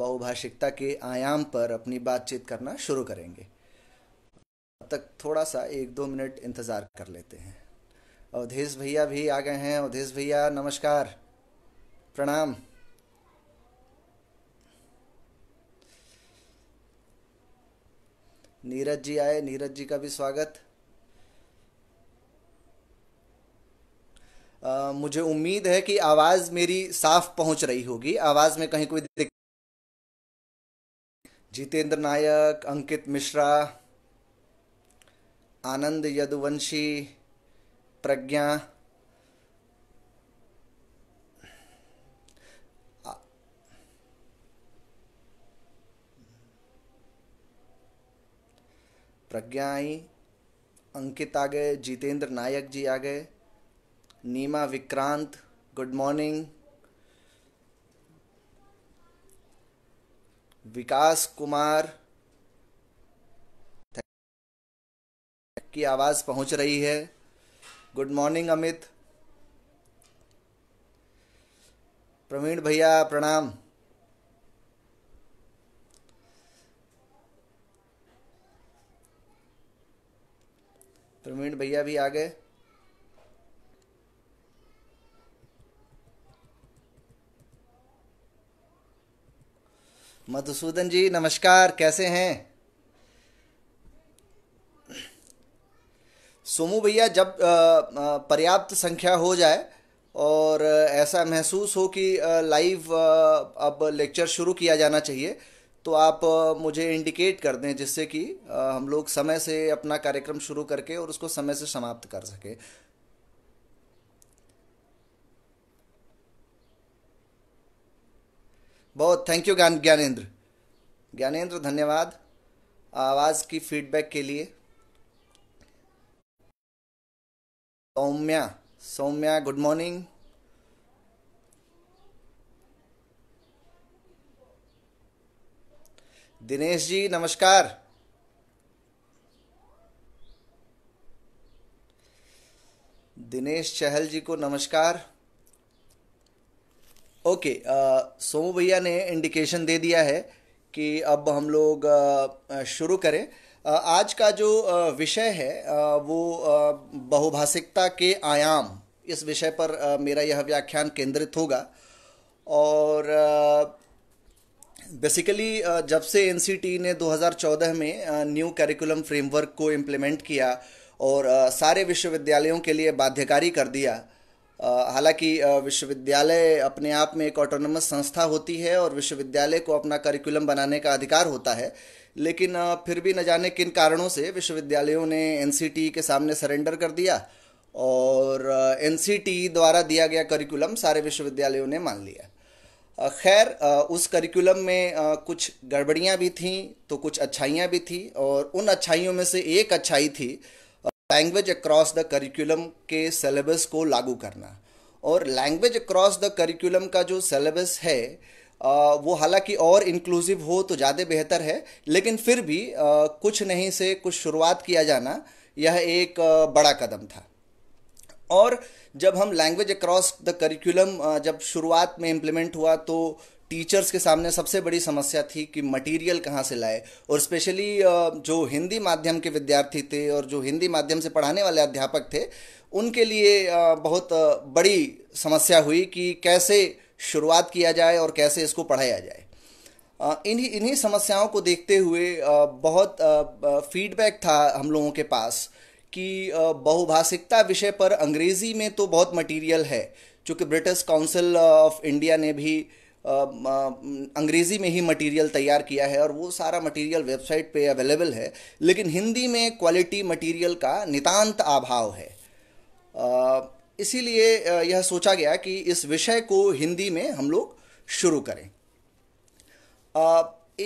बहुभाषिकता के आयाम पर अपनी बातचीत करना शुरू करेंगे तक थोड़ा सा एक दो मिनट इंतज़ार कर लेते हैं अवधेश भैया भी आ गए हैं अवधेश भैया नमस्कार प्रणाम नीरज जी आए नीरज जी का भी स्वागत आ, मुझे उम्मीद है कि आवाज़ मेरी साफ पहुंच रही होगी आवाज़ में कहीं कोई दिक्कत जितेंद्र नायक अंकित मिश्रा आनंद यदुवंशी प्रज्ञा प्रज्ञा आई अंकित आ गए जितेंद्र नायक जी आ गए नीमा विक्रांत गुड मॉर्निंग विकास कुमार की आवाज़ पहुंच रही है गुड मॉर्निंग अमित प्रवीण भैया प्रणाम प्रवीण भैया भी आ गए मधुसूदन जी नमस्कार कैसे हैं सोमू भैया जब पर्याप्त संख्या हो जाए और ऐसा महसूस हो कि लाइव अब लेक्चर शुरू किया जाना चाहिए तो आप मुझे इंडिकेट कर दें जिससे कि हम लोग समय से अपना कार्यक्रम शुरू करके और उसको समय से समाप्त कर सकें बहुत थैंक यू ज्ञान ज्ञानेन्द्र ज्ञानेन्द्र धन्यवाद आवाज़ की फीडबैक के लिए सौम्या सौम्या गुड मॉर्निंग दिनेश जी नमस्कार दिनेश चहल जी को नमस्कार ओके uh, सोमू भैया ने इंडिकेशन दे दिया है कि अब हम लोग uh, uh, शुरू करें आज का जो विषय है वो बहुभाषिकता के आयाम इस विषय पर मेरा यह व्याख्यान केंद्रित होगा और बेसिकली जब से एन ने 2014 में न्यू करिकुलम फ्रेमवर्क को इम्प्लीमेंट किया और सारे विश्वविद्यालयों के लिए बाध्यकारी कर दिया हालांकि विश्वविद्यालय अपने आप में एक ऑटोनमस संस्था होती है और विश्वविद्यालय को अपना करिकुलम बनाने का अधिकार होता है लेकिन फिर भी न जाने किन कारणों से विश्वविद्यालयों ने एन के सामने सरेंडर कर दिया और एन द्वारा दिया गया करिकुलम सारे विश्वविद्यालयों ने मान लिया खैर उस करिकुलम में कुछ गड़बड़ियाँ भी थीं तो कुछ अच्छाइयाँ भी थी और उन अच्छाइयों में से एक अच्छाई थी लैंग्वेज अक्रॉस द करिकुलम के सिलेबस को लागू करना और लैंग्वेज अक्रॉस द करिकुलम का जो सिलेबस है वो हालांकि और इंक्लूसिव हो तो ज़्यादा बेहतर है लेकिन फिर भी कुछ नहीं से कुछ शुरुआत किया जाना यह एक बड़ा कदम था और जब हम लैंग्वेज अक्रॉस द करिकुलम जब शुरुआत में इम्प्लीमेंट हुआ तो टीचर्स के सामने सबसे बड़ी समस्या थी कि मटेरियल कहाँ से लाए और स्पेशली जो हिंदी माध्यम के विद्यार्थी थे और जो हिंदी माध्यम से पढ़ाने वाले अध्यापक थे उनके लिए बहुत बड़ी समस्या हुई कि कैसे शुरुआत किया जाए और कैसे इसको पढ़ाया जाए इन्हीं इन्हीं समस्याओं को देखते हुए बहुत फीडबैक था हम लोगों के पास कि बहुभाषिकता विषय पर अंग्रेज़ी में तो बहुत मटेरियल है चूँकि ब्रिटिश काउंसिल ऑफ इंडिया ने भी अंग्रेज़ी में ही मटेरियल तैयार किया है और वो सारा मटेरियल वेबसाइट पे अवेलेबल है लेकिन हिंदी में क्वालिटी मटेरियल का नितांत अभाव है इसीलिए यह सोचा गया कि इस विषय को हिंदी में हम लोग शुरू करें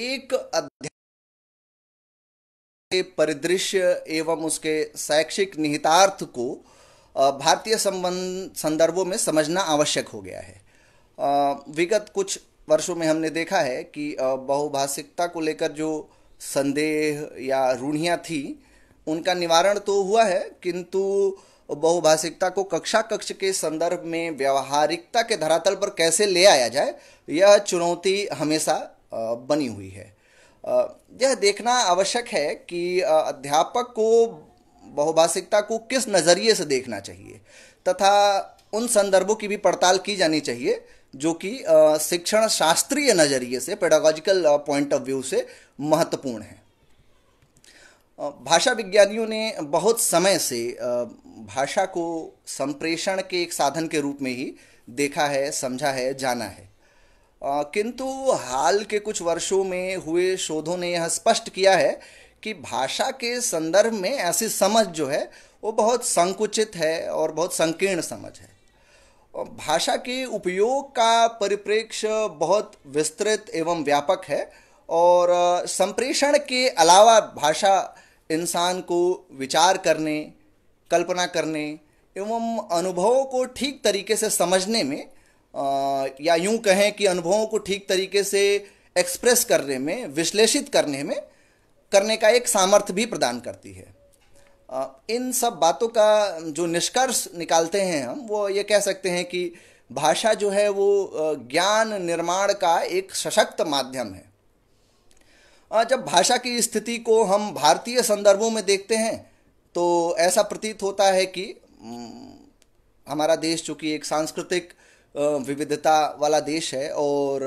एक अध्याय परिदृश्य एवं उसके शैक्षिक निहितार्थ को भारतीय संबंध संदर्भों में समझना आवश्यक हो गया है विगत कुछ वर्षों में हमने देखा है कि बहुभाषिकता को लेकर जो संदेह या रूढ़ियाँ थी उनका निवारण तो हुआ है किंतु बहुभाषिकता को कक्षा कक्ष के संदर्भ में व्यवहारिकता के धरातल पर कैसे ले आया जाए यह चुनौती हमेशा बनी हुई है यह देखना आवश्यक है कि अध्यापक को बहुभाषिकता को किस नज़रिए से देखना चाहिए तथा उन संदर्भों की भी पड़ताल की जानी चाहिए जो कि शिक्षण शास्त्रीय नज़रिए से पेडागॉजिकल पॉइंट ऑफ व्यू से महत्वपूर्ण है भाषा विज्ञानियों ने बहुत समय से भाषा को संप्रेषण के एक साधन के रूप में ही देखा है समझा है जाना है किंतु हाल के कुछ वर्षों में हुए शोधों ने यह स्पष्ट किया है कि भाषा के संदर्भ में ऐसी समझ जो है वो बहुत संकुचित है और बहुत संकीर्ण समझ है भाषा के उपयोग का परिप्रेक्ष्य बहुत विस्तृत एवं व्यापक है और संप्रेषण के अलावा भाषा इंसान को विचार करने कल्पना करने एवं अनुभवों को ठीक तरीके से समझने में या यूं कहें कि अनुभवों को ठीक तरीके से एक्सप्रेस करने में विश्लेषित करने में करने का एक सामर्थ्य भी प्रदान करती है इन सब बातों का जो निष्कर्ष निकालते हैं हम वो ये कह सकते हैं कि भाषा जो है वो ज्ञान निर्माण का एक सशक्त माध्यम है जब भाषा की स्थिति को हम भारतीय संदर्भों में देखते हैं तो ऐसा प्रतीत होता है कि हमारा देश चूँकि एक सांस्कृतिक विविधता वाला देश है और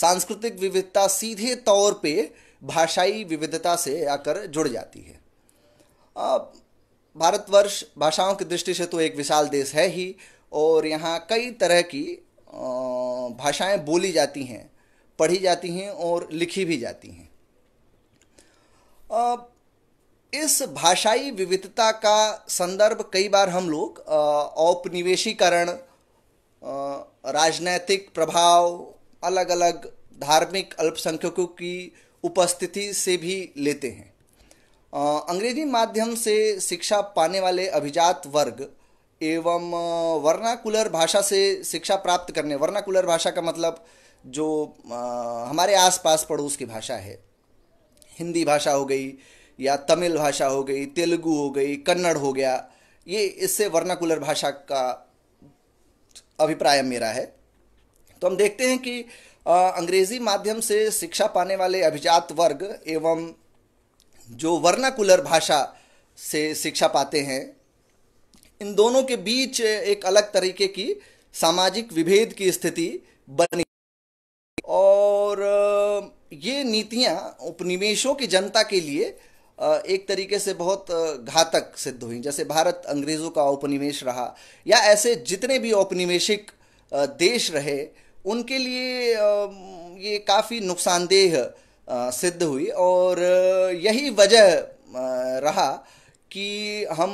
सांस्कृतिक विविधता सीधे तौर पे भाषाई विविधता से आकर जुड़ जाती है भारतवर्ष भाषाओं की दृष्टि से तो एक विशाल देश है ही और यहाँ कई तरह की भाषाएं बोली जाती हैं पढ़ी जाती हैं और लिखी भी जाती हैं इस भाषाई विविधता का संदर्भ कई बार हम लोग औपनिवेशीकरण राजनैतिक प्रभाव अलग अलग धार्मिक अल्पसंख्यकों की उपस्थिति से भी लेते हैं अंग्रेजी माध्यम से शिक्षा पाने वाले अभिजात वर्ग एवं वर्नाकुलर भाषा से शिक्षा प्राप्त करने वर्नाकुलर भाषा का मतलब जो हमारे आसपास पड़ोस की भाषा है हिंदी भाषा हो गई या तमिल भाषा हो गई तेलुगु हो गई कन्नड़ हो गया ये इससे वर्नाकुलर भाषा का अभिप्राय मेरा है तो हम देखते हैं कि अंग्रेजी माध्यम से शिक्षा पाने वाले अभिजात वर्ग एवं जो वर्नाकुलर भाषा से शिक्षा पाते हैं इन दोनों के बीच एक अलग तरीके की सामाजिक विभेद की स्थिति बनी और ये नीतियाँ उपनिवेशों की जनता के लिए एक तरीके से बहुत घातक सिद्ध हुई जैसे भारत अंग्रेज़ों का औपनिवेश रहा या ऐसे जितने भी औपनिवेशिक देश रहे उनके लिए ये काफ़ी नुकसानदेह सिद्ध हुई और यही वजह रहा कि हम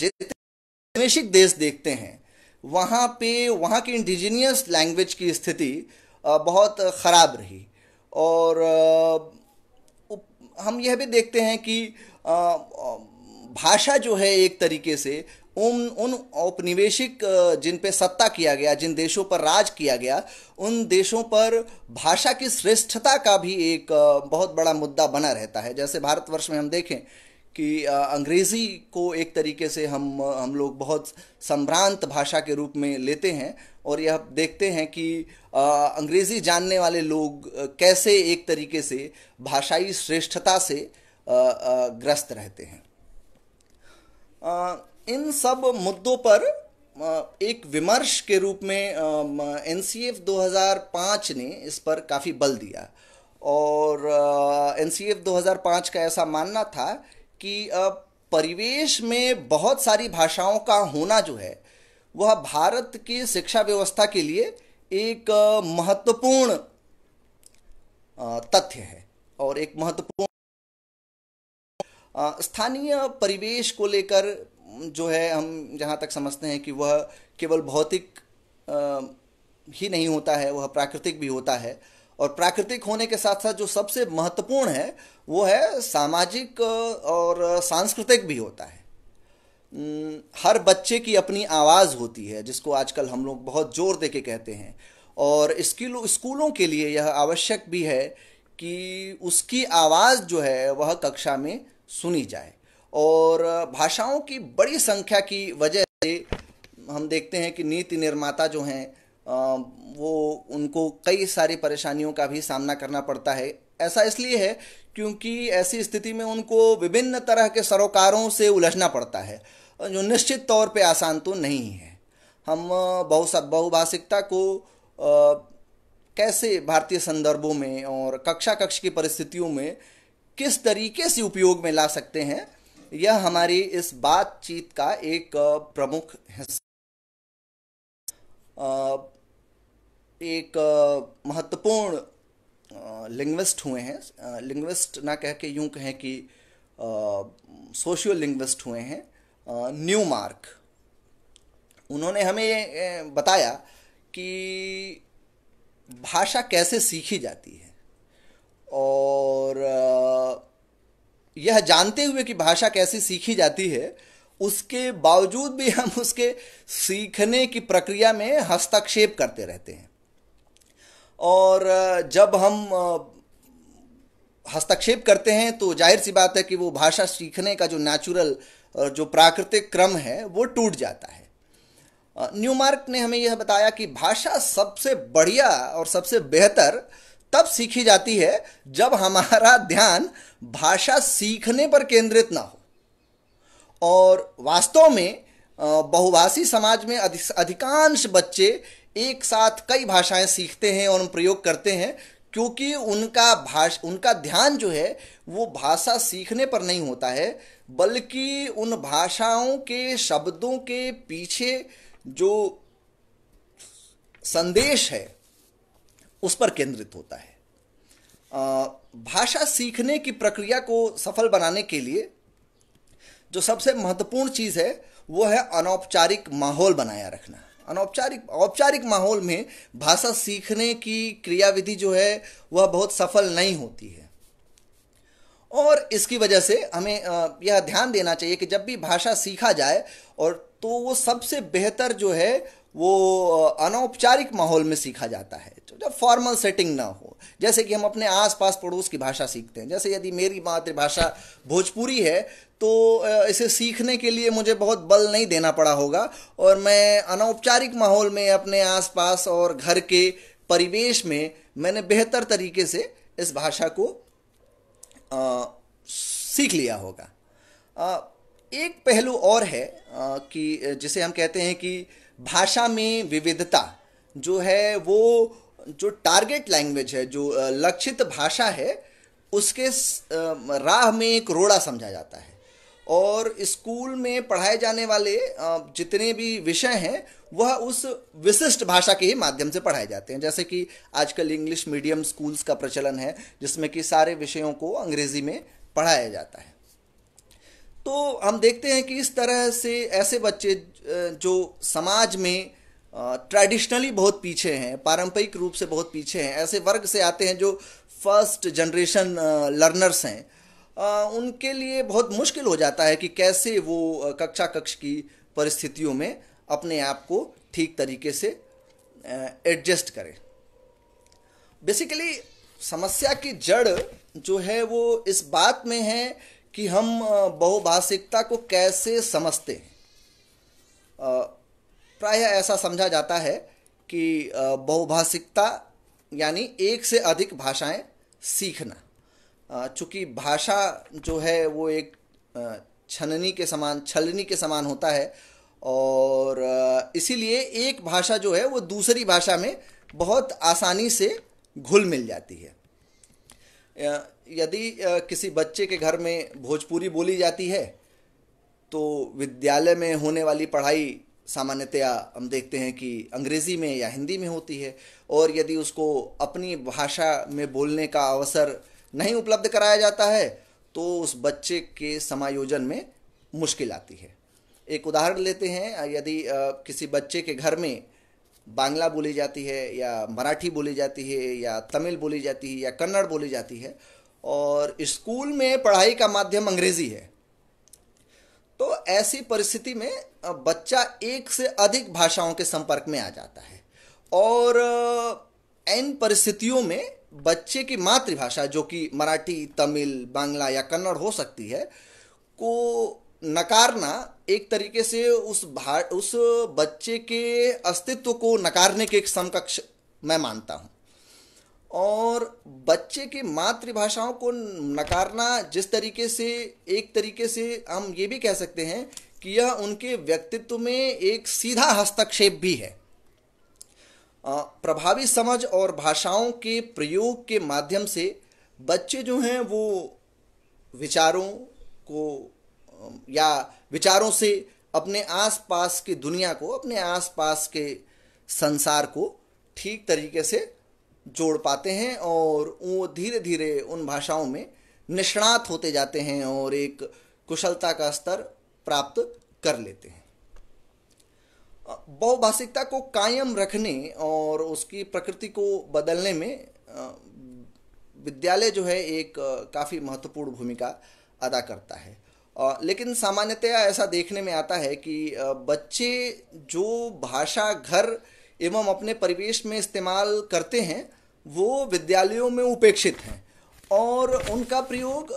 जितने देश देखते हैं वहाँ पे वहाँ की इंडिजीनियस लैंग्वेज की स्थिति बहुत ख़राब रही और हम यह भी देखते हैं कि भाषा जो है एक तरीके से उन उन औपनिवेशिक जिन पे सत्ता किया गया जिन देशों पर राज किया गया उन देशों पर भाषा की श्रेष्ठता का भी एक बहुत बड़ा मुद्दा बना रहता है जैसे भारतवर्ष में हम देखें कि अंग्रेज़ी को एक तरीके से हम हम लोग बहुत सम्भ्रांत भाषा के रूप में लेते हैं और यह देखते हैं कि अंग्रेज़ी जानने वाले लोग कैसे एक तरीके से भाषाई श्रेष्ठता से ग्रस्त रहते हैं इन सब मुद्दों पर एक विमर्श के रूप में एन सी एफ दो हज़ार पाँच ने इस पर काफ़ी बल दिया और एन सी एफ दो हज़ार पाँच का ऐसा मानना था कि परिवेश में बहुत सारी भाषाओं का होना जो है वह भारत की शिक्षा व्यवस्था के लिए एक महत्वपूर्ण तथ्य है और एक महत्वपूर्ण स्थानीय परिवेश को लेकर जो है हम जहाँ तक समझते हैं कि वह केवल भौतिक ही नहीं होता है वह प्राकृतिक भी होता है और प्राकृतिक होने के साथ साथ जो सबसे महत्वपूर्ण है वो है सामाजिक और सांस्कृतिक भी होता है हर बच्चे की अपनी आवाज़ होती है जिसको आजकल हम लोग बहुत जोर दे के कहते हैं और स्किल स्कूलों के लिए यह आवश्यक भी है कि उसकी आवाज़ जो है वह कक्षा में सुनी जाए और भाषाओं की बड़ी संख्या की वजह से हम देखते हैं कि नीति निर्माता जो हैं वो उनको कई सारी परेशानियों का भी सामना करना पड़ता है ऐसा इसलिए है क्योंकि ऐसी स्थिति में उनको विभिन्न तरह के सरोकारों से उलझना पड़ता है जो निश्चित तौर पे आसान तो नहीं है हम बहु बहुभाषिकता को आ, कैसे भारतीय संदर्भों में और कक्षा कक्ष की परिस्थितियों में किस तरीके से उपयोग में ला सकते हैं यह हमारी इस बातचीत का एक प्रमुख हिस्सा एक महत्वपूर्ण लिंग्विस्ट हुए हैं लिंग्विस्ट ना कह के यूं कहें कि सोशियो लिंग्विस्ट हुए हैं न्यू मार्क उन्होंने हमें बताया कि भाषा कैसे सीखी जाती है और यह जानते हुए कि भाषा कैसी सीखी जाती है उसके बावजूद भी हम उसके सीखने की प्रक्रिया में हस्तक्षेप करते रहते हैं और जब हम हस्तक्षेप करते हैं तो जाहिर सी बात है कि वो भाषा सीखने का जो नेचुरल जो प्राकृतिक क्रम है वो टूट जाता है न्यूमार्क ने हमें यह बताया कि भाषा सबसे बढ़िया और सबसे बेहतर तब सीखी जाती है जब हमारा ध्यान भाषा सीखने पर केंद्रित ना हो और वास्तव में बहुभाषी समाज में अधिकांश बच्चे एक साथ कई भाषाएं सीखते हैं और प्रयोग करते हैं क्योंकि उनका भाष उनका ध्यान जो है वो भाषा सीखने पर नहीं होता है बल्कि उन भाषाओं के शब्दों के पीछे जो संदेश है उस पर केंद्रित होता है भाषा सीखने की प्रक्रिया को सफल बनाने के लिए जो सबसे महत्वपूर्ण चीज़ है वो है अनौपचारिक माहौल बनाया रखना अनौपचारिक औपचारिक माहौल में भाषा सीखने की क्रियाविधि जो है वह बहुत सफल नहीं होती है और इसकी वजह से हमें यह ध्यान देना चाहिए कि जब भी भाषा सीखा जाए और तो वो सबसे बेहतर जो है वो अनौपचारिक माहौल में सीखा जाता है फॉर्मल सेटिंग ना हो जैसे कि हम अपने आसपास पड़ोस की भाषा सीखते हैं जैसे यदि मेरी मातृभाषा भोजपुरी है तो इसे सीखने के लिए मुझे बहुत बल नहीं देना पड़ा होगा और मैं अनौपचारिक माहौल में अपने आसपास और घर के परिवेश में मैंने बेहतर तरीके से इस भाषा को आ, सीख लिया होगा आ, एक पहलू और है आ, कि जिसे हम कहते हैं कि भाषा में विविधता जो है वो जो टारगेट लैंग्वेज है जो लक्षित भाषा है उसके राह में एक रोड़ा समझा जाता है और स्कूल में पढ़ाए जाने वाले जितने भी विषय हैं वह उस विशिष्ट भाषा के ही माध्यम से पढ़ाए जाते हैं जैसे कि आजकल इंग्लिश मीडियम स्कूल्स का प्रचलन है जिसमें कि सारे विषयों को अंग्रेज़ी में पढ़ाया जाता है तो हम देखते हैं कि इस तरह से ऐसे बच्चे जो समाज में ट्रेडिशनली बहुत पीछे हैं पारंपरिक रूप से बहुत पीछे हैं ऐसे वर्ग से आते हैं जो फर्स्ट जनरेशन लर्नर्स हैं उनके लिए बहुत मुश्किल हो जाता है कि कैसे वो कक्षा कक्ष की परिस्थितियों में अपने आप को ठीक तरीके से एडजस्ट करें बेसिकली समस्या की जड़ जो है वो इस बात में है कि हम बहुभाषिकता को कैसे समझते हैं प्राय ऐसा समझा जाता है कि बहुभाषिकता यानी एक से अधिक भाषाएं सीखना चूँकि भाषा जो है वो एक छननी के समान छलनी के समान होता है और इसीलिए एक भाषा जो है वो दूसरी भाषा में बहुत आसानी से घुल मिल जाती है यदि किसी बच्चे के घर में भोजपुरी बोली जाती है तो विद्यालय में होने वाली पढ़ाई सामान्यतया हम देखते हैं कि अंग्रेज़ी में या हिंदी में होती है और यदि उसको अपनी भाषा में बोलने का अवसर नहीं उपलब्ध कराया जाता है तो उस बच्चे के समायोजन में मुश्किल आती है एक उदाहरण लेते हैं यदि किसी बच्चे के घर में बांग्ला बोली जाती है या मराठी बोली जाती है या तमिल बोली जाती है या कन्नड़ बोली जाती है और स्कूल में पढ़ाई का माध्यम अंग्रेज़ी है तो ऐसी परिस्थिति में बच्चा एक से अधिक भाषाओं के संपर्क में आ जाता है और इन परिस्थितियों में बच्चे की मातृभाषा जो कि मराठी तमिल बांग्ला या कन्नड़ हो सकती है को नकारना एक तरीके से उस भा उस बच्चे के अस्तित्व को नकारने के एक समकक्ष मैं मानता हूँ और बच्चे की मातृभाषाओं को नकारना जिस तरीके से एक तरीके से हम ये भी कह सकते हैं कि यह उनके व्यक्तित्व में एक सीधा हस्तक्षेप भी है प्रभावी समझ और भाषाओं के प्रयोग के माध्यम से बच्चे जो हैं वो विचारों को या विचारों से अपने आसपास की दुनिया को अपने आसपास के संसार को ठीक तरीके से जोड़ पाते हैं और वो धीरे धीरे उन भाषाओं में निष्णात होते जाते हैं और एक कुशलता का स्तर प्राप्त कर लेते हैं बहुभाषिकता को कायम रखने और उसकी प्रकृति को बदलने में विद्यालय जो है एक काफ़ी महत्वपूर्ण भूमिका अदा करता है लेकिन सामान्यतया ऐसा देखने में आता है कि बच्चे जो भाषा घर एवं अपने परिवेश में इस्तेमाल करते हैं वो विद्यालयों में उपेक्षित हैं और उनका प्रयोग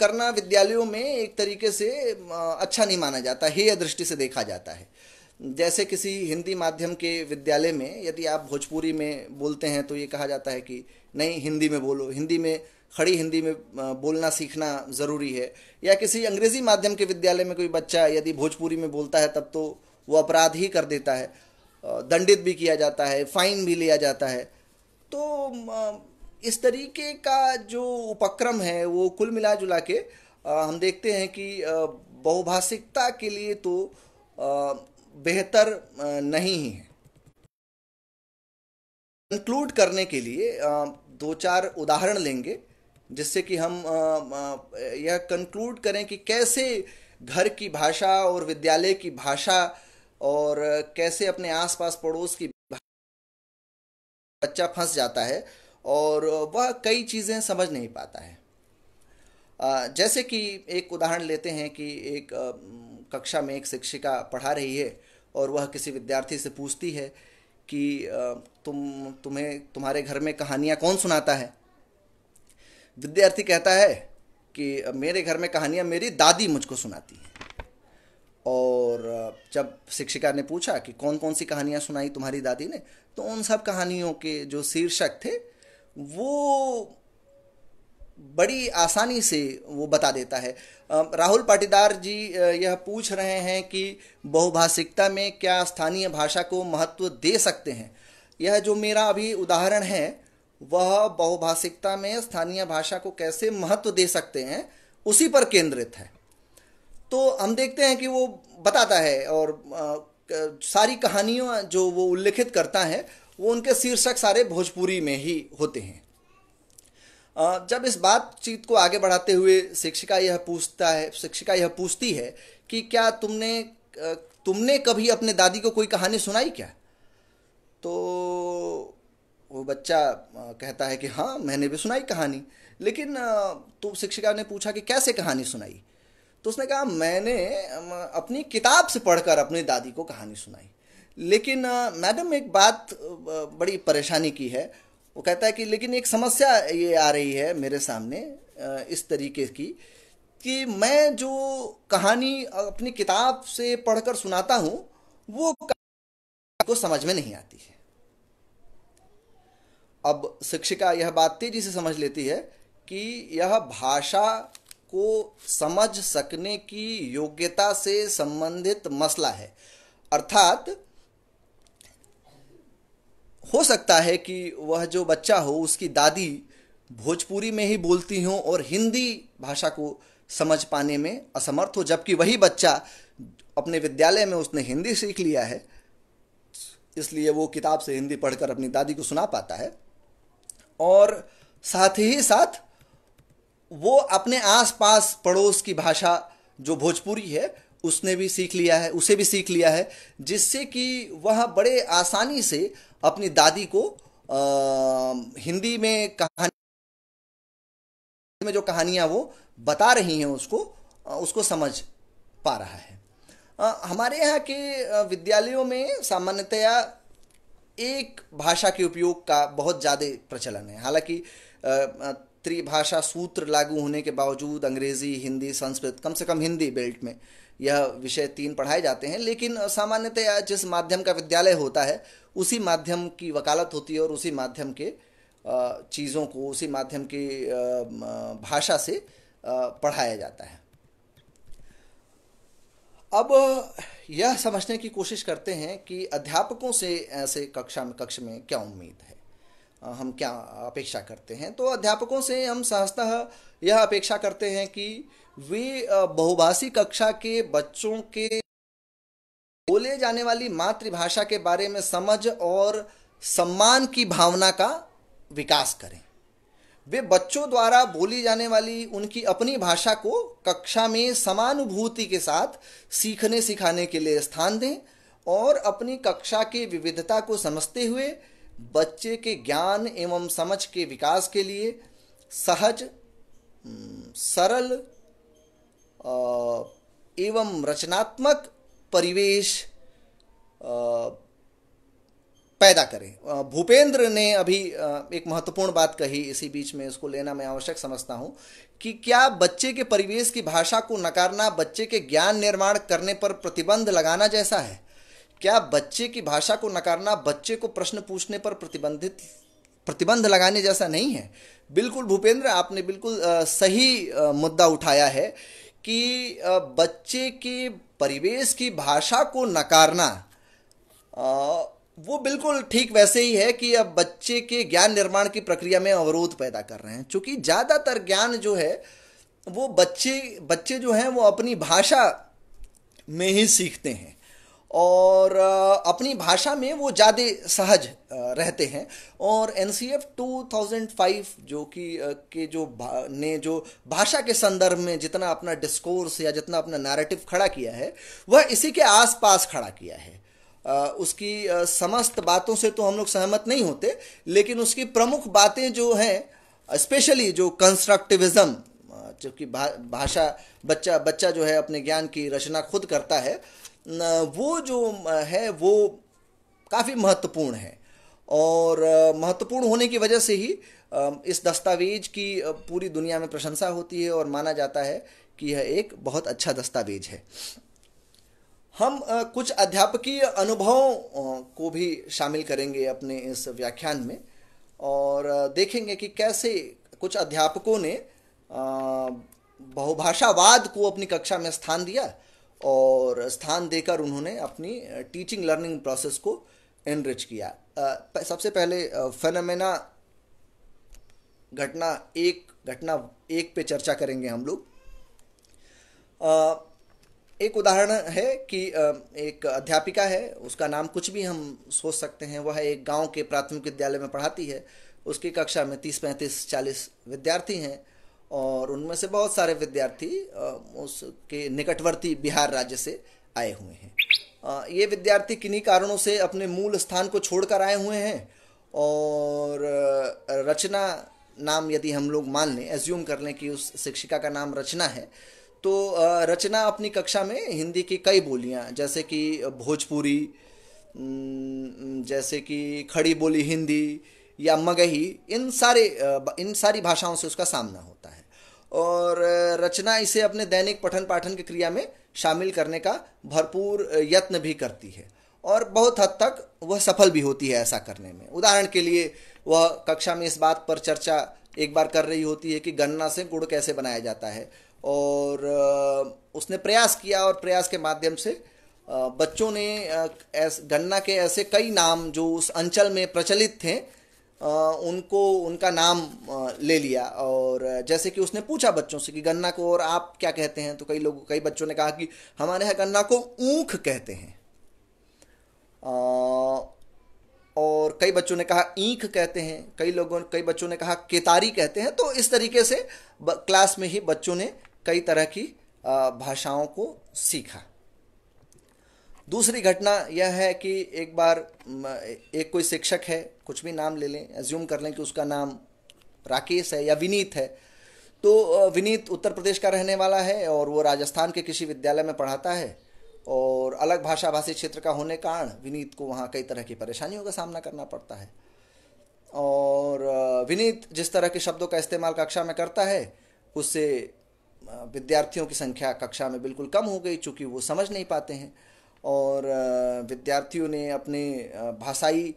करना विद्यालयों में एक तरीके से अच्छा नहीं माना जाता हे दृष्टि से देखा जाता है जैसे किसी हिंदी माध्यम के विद्यालय में यदि आप भोजपुरी में बोलते हैं तो ये कहा जाता है कि नहीं हिंदी में बोलो हिंदी में खड़ी हिंदी में बोलना सीखना ज़रूरी है या किसी अंग्रेज़ी माध्यम के विद्यालय में कोई बच्चा यदि भोजपुरी में बोलता है तब तो वो अपराध ही कर देता है दंडित भी किया जाता है फाइन भी लिया जाता है तो इस तरीके का जो उपक्रम है वो कुल मिला जुला के हम देखते हैं कि बहुभाषिकता के लिए तो बेहतर नहीं है कंक्लूड करने के लिए दो चार उदाहरण लेंगे जिससे कि हम यह कंक्लूड करें कि कैसे घर की भाषा और विद्यालय की भाषा और कैसे अपने आसपास पड़ोस की बच्चा फंस जाता है और वह कई चीज़ें समझ नहीं पाता है जैसे कि एक उदाहरण लेते हैं कि एक कक्षा में एक शिक्षिका पढ़ा रही है और वह किसी विद्यार्थी से पूछती है कि तुम तुम्हें तुम्हारे घर में कहानियाँ कौन सुनाता है विद्यार्थी कहता है कि मेरे घर में कहानियाँ मेरी दादी मुझको सुनाती हैं और जब शिक्षिका ने पूछा कि कौन कौन सी कहानियाँ सुनाई तुम्हारी दादी ने तो उन सब कहानियों के जो शीर्षक थे वो बड़ी आसानी से वो बता देता है राहुल पाटीदार जी यह पूछ रहे हैं कि बहुभाषिकता में क्या स्थानीय भाषा को महत्व दे सकते हैं यह जो मेरा अभी उदाहरण है वह बहुभाषिकता में स्थानीय भाषा को कैसे महत्व दे सकते हैं उसी पर केंद्रित है तो हम देखते हैं कि वो बताता है और सारी कहानियों जो वो उल्लेखित करता है वो उनके शीर्षक सारे भोजपुरी में ही होते हैं जब इस बातचीत को आगे बढ़ाते हुए शिक्षिका यह पूछता है शिक्षिका यह पूछती है कि क्या तुमने तुमने कभी अपने दादी को कोई कहानी सुनाई क्या तो वो बच्चा कहता है कि हाँ मैंने भी सुनाई कहानी लेकिन तो शिक्षिका ने पूछा कि कैसे कहानी सुनाई तो उसने कहा मैंने अपनी किताब से पढ़कर अपनी दादी को कहानी सुनाई लेकिन मैडम एक बात बड़ी परेशानी की है वो कहता है कि लेकिन एक समस्या ये आ रही है मेरे सामने इस तरीके की कि मैं जो कहानी अपनी किताब से पढ़कर सुनाता हूँ वो को समझ में नहीं आती है अब शिक्षिका यह बात तेजी से समझ लेती है कि यह भाषा को समझ सकने की योग्यता से संबंधित मसला है अर्थात हो सकता है कि वह जो बच्चा हो उसकी दादी भोजपुरी में ही बोलती हो और हिंदी भाषा को समझ पाने में असमर्थ हो जबकि वही बच्चा अपने विद्यालय में उसने हिंदी सीख लिया है इसलिए वो किताब से हिंदी पढ़कर अपनी दादी को सुना पाता है और साथ ही साथ वो अपने आसपास पड़ोस की भाषा जो भोजपुरी है उसने भी सीख लिया है उसे भी सीख लिया है जिससे कि वह बड़े आसानी से अपनी दादी को आ, हिंदी में कहानी में जो कहानियाँ वो बता रही हैं उसको उसको समझ पा रहा है आ, हमारे यहाँ के विद्यालयों में सामान्यतया एक भाषा के उपयोग का बहुत ज़्यादा प्रचलन है हालांकि त्रिभाषा सूत्र लागू होने के बावजूद अंग्रेज़ी हिंदी संस्कृत कम से कम हिंदी बेल्ट में यह विषय तीन पढ़ाए जाते हैं लेकिन सामान्यतया जिस माध्यम का विद्यालय होता है उसी माध्यम की वकालत होती है और उसी माध्यम के चीज़ों को उसी माध्यम की भाषा से पढ़ाया जाता है अब यह समझने की कोशिश करते हैं कि अध्यापकों से ऐसे कक्षा में कक्ष में क्या उम्मीद है हम क्या अपेक्षा करते हैं तो अध्यापकों से हम सहजतः यह अपेक्षा करते हैं कि वे बहुभाषी कक्षा के बच्चों के बोले जाने वाली मातृभाषा के बारे में समझ और सम्मान की भावना का विकास करें वे बच्चों द्वारा बोली जाने वाली उनकी अपनी भाषा को कक्षा में समानुभूति के साथ सीखने सिखाने के लिए स्थान दें और अपनी कक्षा की विविधता को समझते हुए बच्चे के ज्ञान एवं समझ के विकास के लिए सहज सरल एवं रचनात्मक परिवेश पैदा करें भूपेंद्र ने अभी एक महत्वपूर्ण बात कही इसी बीच में इसको लेना मैं आवश्यक समझता हूँ कि क्या बच्चे के परिवेश की भाषा को नकारना बच्चे के ज्ञान निर्माण करने पर प्रतिबंध लगाना जैसा है क्या बच्चे की भाषा को नकारना बच्चे को प्रश्न पूछने पर प्रतिबंधित प्रतिबंध लगाने जैसा नहीं है बिल्कुल भूपेंद्र आपने बिल्कुल सही मुद्दा उठाया है कि बच्चे के परिवेश की भाषा को नकारना वो बिल्कुल ठीक वैसे ही है कि अब बच्चे के ज्ञान निर्माण की प्रक्रिया में अवरोध पैदा कर रहे हैं क्योंकि ज़्यादातर ज्ञान जो है वो बच्चे बच्चे जो हैं वो अपनी भाषा में ही सीखते हैं और अपनी भाषा में वो ज़्यादा सहज रहते हैं और N C F two thousand five जो कि के जो ने जो भाषा के संदर्भ में जितना अपना डिस्कोर्स या जितना अपना नैरेटिव खड़ा किया है वह इसी के आसपास खड़ा किया है उसकी समस्त बातों से तो हम लोग सहमत नहीं होते लेकिन उसकी प्रमुख बातें जो हैं स्पेशली जो कंस्ट्रक्टिविज़म जबकि भाषा बच्चा बच्चा जो है अपने ज्ञान की रचना खुद करता है वो जो है वो काफ़ी महत्वपूर्ण है और महत्वपूर्ण होने की वजह से ही इस दस्तावेज की पूरी दुनिया में प्रशंसा होती है और माना जाता है कि यह एक बहुत अच्छा दस्तावेज है हम कुछ अध्यापकीय अनुभवों को भी शामिल करेंगे अपने इस व्याख्यान में और देखेंगे कि कैसे कुछ अध्यापकों ने बहुभाषावाद को अपनी कक्षा में स्थान दिया और स्थान देकर उन्होंने अपनी टीचिंग लर्निंग प्रोसेस को एनरिच किया सबसे पहले फेनमेना घटना एक घटना एक पे चर्चा करेंगे हम लोग एक उदाहरण है कि एक अध्यापिका है उसका नाम कुछ भी हम सोच सकते हैं वह एक गांव के प्राथमिक विद्यालय में पढ़ाती है उसकी कक्षा में तीस पैंतीस चालीस विद्यार्थी हैं और उनमें से बहुत सारे विद्यार्थी उसके निकटवर्ती बिहार राज्य से आए हुए हैं ये विद्यार्थी किन्हीं कारणों से अपने मूल स्थान को छोड़कर आए हुए हैं और रचना नाम यदि हम लोग मान लें एज्यूम कर लें कि उस शिक्षिका का नाम रचना है तो रचना अपनी कक्षा में हिंदी की कई बोलियाँ जैसे कि भोजपुरी जैसे कि खड़ी बोली हिंदी या मगही इन सारे इन सारी भाषाओं से उसका सामना होता है और रचना इसे अपने दैनिक पठन पाठन की क्रिया में शामिल करने का भरपूर यत्न भी करती है और बहुत हद तक वह सफल भी होती है ऐसा करने में उदाहरण के लिए वह कक्षा में इस बात पर चर्चा एक बार कर रही होती है कि गन्ना से गुड़ कैसे बनाया जाता है और उसने प्रयास किया और प्रयास के माध्यम से बच्चों ने गन्ना के ऐसे कई नाम जो उस अंचल में प्रचलित थे उनको उनका नाम ले लिया और जैसे कि उसने पूछा बच्चों से कि गन्ना को और आप क्या कहते हैं तो कई लोग कई बच्चों ने कहा कि हमारे यहाँ गन्ना को ऊख कहते हैं और कई बच्चों ने कहा ईख कहते हैं कई लोगों कई बच्चों ने कहा केतारी कहते हैं तो इस तरीके से क्लास में ही बच्चों ने कई तरह की भाषाओं को सीखा दूसरी घटना यह है कि एक बार एक कोई शिक्षक है कुछ भी नाम ले लें एज्यूम कर लें कि उसका नाम राकेश है या विनीत है तो विनीत उत्तर प्रदेश का रहने वाला है और वो राजस्थान के किसी विद्यालय में पढ़ाता है और अलग भाषा भाषी क्षेत्र का होने कारण विनीत को वहाँ कई तरह की परेशानियों का सामना करना पड़ता है और विनीत जिस तरह के शब्दों का इस्तेमाल कक्षा में करता है उससे विद्यार्थियों की संख्या कक्षा में बिल्कुल कम हो गई चूँकि वो समझ नहीं पाते हैं और विद्यार्थियों ने अपने भाषाई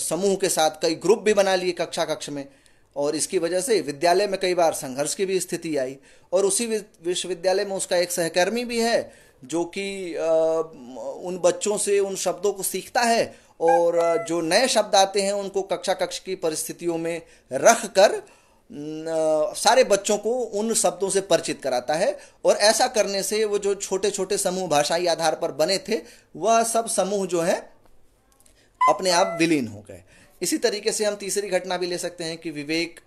समूह के साथ कई ग्रुप भी बना लिए कक्षा कक्ष में और इसकी वजह से विद्यालय में कई बार संघर्ष की भी स्थिति आई और उसी विश्वविद्यालय में उसका एक सहकर्मी भी है जो कि उन बच्चों से उन शब्दों को सीखता है और जो नए शब्द आते हैं उनको कक्षा कक्ष की परिस्थितियों में रख कर सारे बच्चों को उन शब्दों से परिचित कराता है और ऐसा करने से वो जो छोटे छोटे समूह भाषाई आधार पर बने थे वह सब समूह जो है अपने आप विलीन हो गए इसी तरीके से हम तीसरी घटना भी ले सकते हैं कि विवेक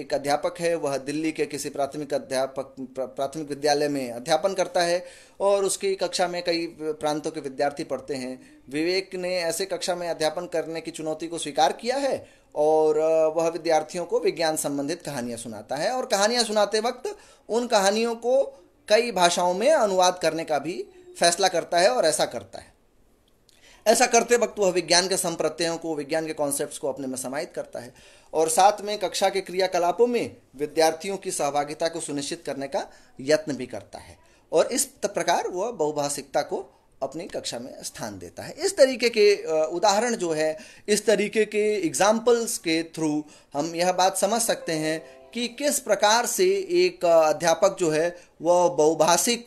एक अध्यापक है वह दिल्ली के किसी प्राथमिक अध्यापक प्राथमिक विद्यालय में अध्यापन करता है और उसकी कक्षा में कई प्रांतों के विद्यार्थी पढ़ते हैं विवेक ने ऐसे कक्षा में अध्यापन करने की चुनौती को स्वीकार किया है और वह विद्यार्थियों को विज्ञान संबंधित कहानियाँ सुनाता है और कहानियाँ सुनाते वक्त उन कहानियों को कई भाषाओं में अनुवाद करने का भी फैसला करता है और ऐसा करता है ऐसा करते वक्त वह विज्ञान के संप्रत्ययों को विज्ञान के कॉन्सेप्ट्स को अपने में समाहित करता है और साथ में कक्षा के क्रियाकलापों में विद्यार्थियों की सहभागिता को सुनिश्चित करने का यत्न भी करता है और इस प्रकार वह बहुभाषिकता को अपनी कक्षा में स्थान देता है इस तरीके के उदाहरण जो है इस तरीके के एग्जाम्पल्स के थ्रू हम यह बात समझ सकते हैं कि किस प्रकार से एक अध्यापक जो है वह बहुभाषिक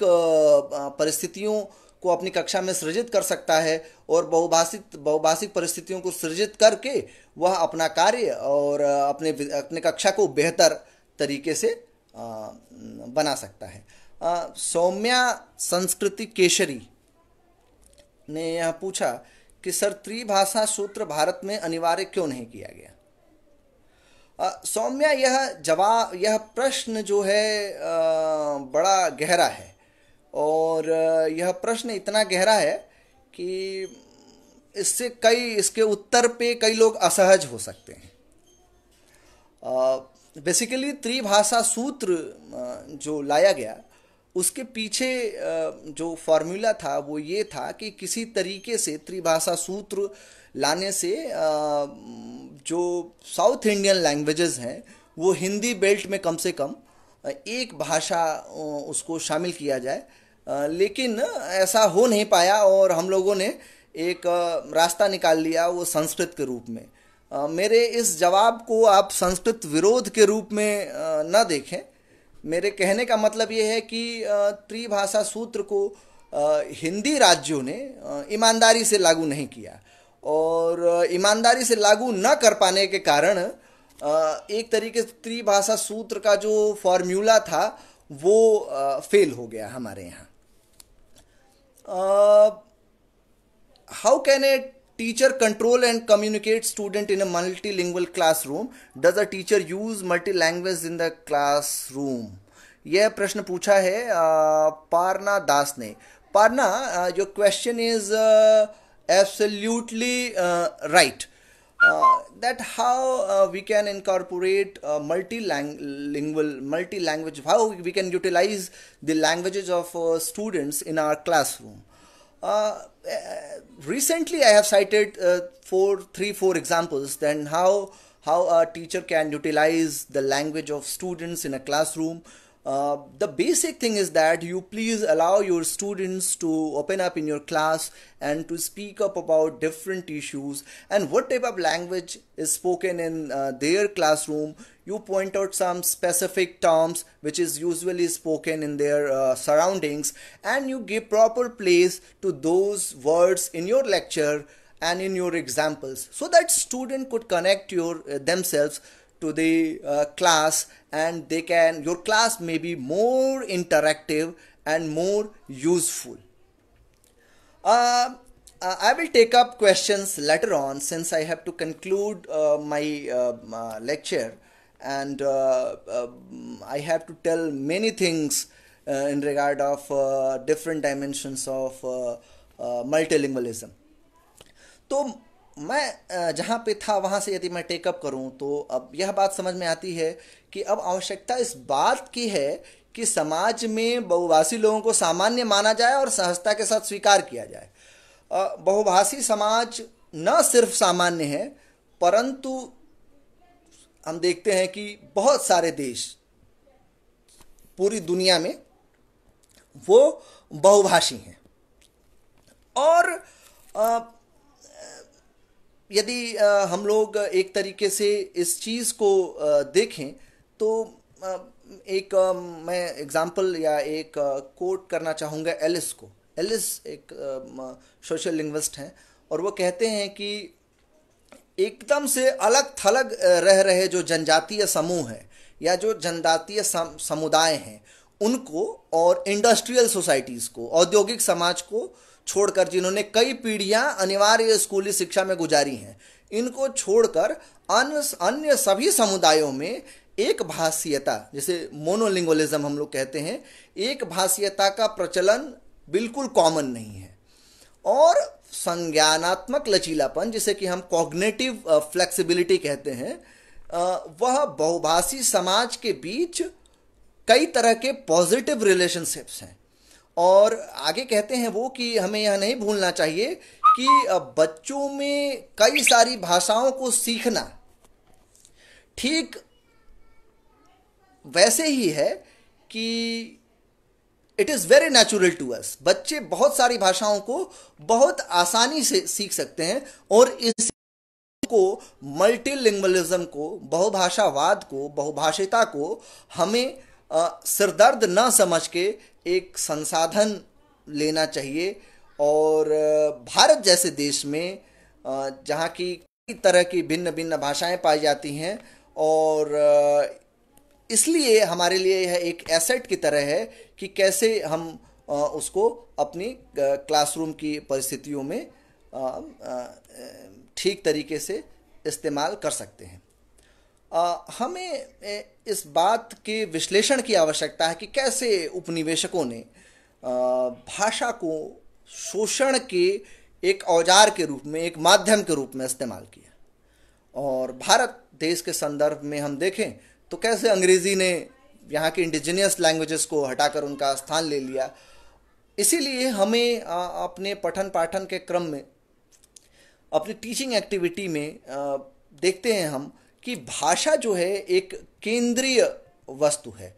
परिस्थितियों को अपनी कक्षा में सृजित कर सकता है और बहुभाषित बहुभाषिक परिस्थितियों को सृजित करके वह अपना कार्य और अपने अपने कक्षा को बेहतर तरीके से बना सकता है सौम्या संस्कृति केशरी ने यह पूछा कि सर त्रिभाषा सूत्र भारत में अनिवार्य क्यों नहीं किया गया सौम्या यह जवाब यह प्रश्न जो है आ, बड़ा गहरा है और यह प्रश्न इतना गहरा है कि इससे कई इसके उत्तर पे कई लोग असहज हो सकते हैं बेसिकली त्रिभाषा सूत्र जो लाया गया उसके पीछे जो फॉर्मूला था वो ये था कि किसी तरीके से त्रिभाषा सूत्र लाने से जो साउथ इंडियन लैंग्वेजेस हैं वो हिंदी बेल्ट में कम से कम एक भाषा उसको शामिल किया जाए लेकिन ऐसा हो नहीं पाया और हम लोगों ने एक रास्ता निकाल लिया वो संस्कृत के रूप में मेरे इस जवाब को आप संस्कृत विरोध के रूप में न देखें मेरे कहने का मतलब ये है कि त्रिभाषा सूत्र को हिंदी राज्यों ने ईमानदारी से लागू नहीं किया और ईमानदारी से लागू न कर पाने के कारण एक तरीके से त्रिभाषा सूत्र का जो फॉर्मूला था वो फेल हो गया हमारे यहाँ how can it Teacher control and communicate student in a multilingual classroom. Does a teacher use multilanguage in the classroom? यह प्रश्न पूछा है पारना दास ने Parna your question is absolutely right that how uh, we can incorporate uh, multilingual multi-language how we can utilize the languages of uh, students in our classroom Uh, uh, recently, I have cited uh, four, three, four examples. Then how how a teacher can utilize the language of students in a classroom uh, the basic thing is that you please allow your students to open up in your class and to speak up about different issues and what type of language is spoken in uh, their classroom you point out some specific terms which is usually spoken in their uh, surroundings and you give proper place to those words in your lecture and in your examples so that student could connect your uh, themselves to the uh, class and they can your class may be more interactive and more useful uh, i will take up questions later on since i have to conclude uh, my uh, uh, lecture and uh, uh, i have to tell many things uh, in regard of uh, different dimensions of uh, uh, multilingualism तो मैं जहाँ पे था वहाँ से यदि मैं take up करूँ तो अब यह बात समझ में आती है कि अब आवश्यकता इस बात की है कि समाज में बहुभाषी लोगों को सामान्य माना जाए और सहजता के साथ स्वीकार किया जाए बहुभाषी समाज न सिर्फ सामान्य है परंतु हम देखते हैं कि बहुत सारे देश पूरी दुनिया में वो बहुभाषी हैं और यदि हम लोग एक तरीके से इस चीज़ को देखें तो एक मैं एग्जाम्पल या एक कोट करना चाहूँगा एलिस को एलिस एक सोशल लिंग्विस्ट हैं और वो कहते हैं कि एकदम से अलग थलग रह रहे जो जनजातीय समूह हैं या जो जनजातीय समुदाय हैं उनको और इंडस्ट्रियल सोसाइटीज़ को औद्योगिक समाज को छोड़कर जिन्होंने कई पीढ़ियां अनिवार्य स्कूली शिक्षा में गुजारी हैं इनको छोड़कर अन्य अन्य सभी समुदायों में एक भाषीयता जैसे मोनोलिंगोलिज्म हम लोग कहते हैं एक भाषीयता का प्रचलन बिल्कुल कॉमन नहीं है और संज्ञानात्मक लचीलापन जिसे कि हम कॉग्नेटिव फ्लेक्सिबिलिटी कहते हैं वह बहुभाषी समाज के बीच कई तरह के पॉजिटिव रिलेशनशिप्स हैं और आगे कहते हैं वो कि हमें यह नहीं भूलना चाहिए कि बच्चों में कई सारी भाषाओं को सीखना ठीक वैसे ही है कि it is very natural to us बच्चे बहुत सारी भाषाओं को बहुत आसानी से सीख सकते हैं और इस को मल्टीलिंगलिज्म को बहुभाषावाद को बहुभाषिता को हमें सिरदर्द न समझ के एक संसाधन लेना चाहिए और भारत जैसे देश में जहाँ की कई तरह की भिन्न भिन्न भाषाएं पाई जाती हैं और इसलिए हमारे लिए यह एक एसेट की तरह है कि कैसे हम उसको अपनी क्लासरूम की परिस्थितियों में ठीक तरीके से इस्तेमाल कर सकते हैं हमें इस बात के विश्लेषण की आवश्यकता है कि कैसे उपनिवेशकों ने भाषा को शोषण के एक औजार के रूप में एक माध्यम के रूप में इस्तेमाल किया और भारत देश के संदर्भ में हम देखें तो कैसे अंग्रेज़ी ने यहाँ के इंडिजिनियस लैंग्वेजेस को हटाकर उनका स्थान ले लिया इसीलिए हमें अपने पठन पाठन के क्रम में अपनी टीचिंग एक्टिविटी में देखते हैं हम कि भाषा जो है एक केंद्रीय वस्तु है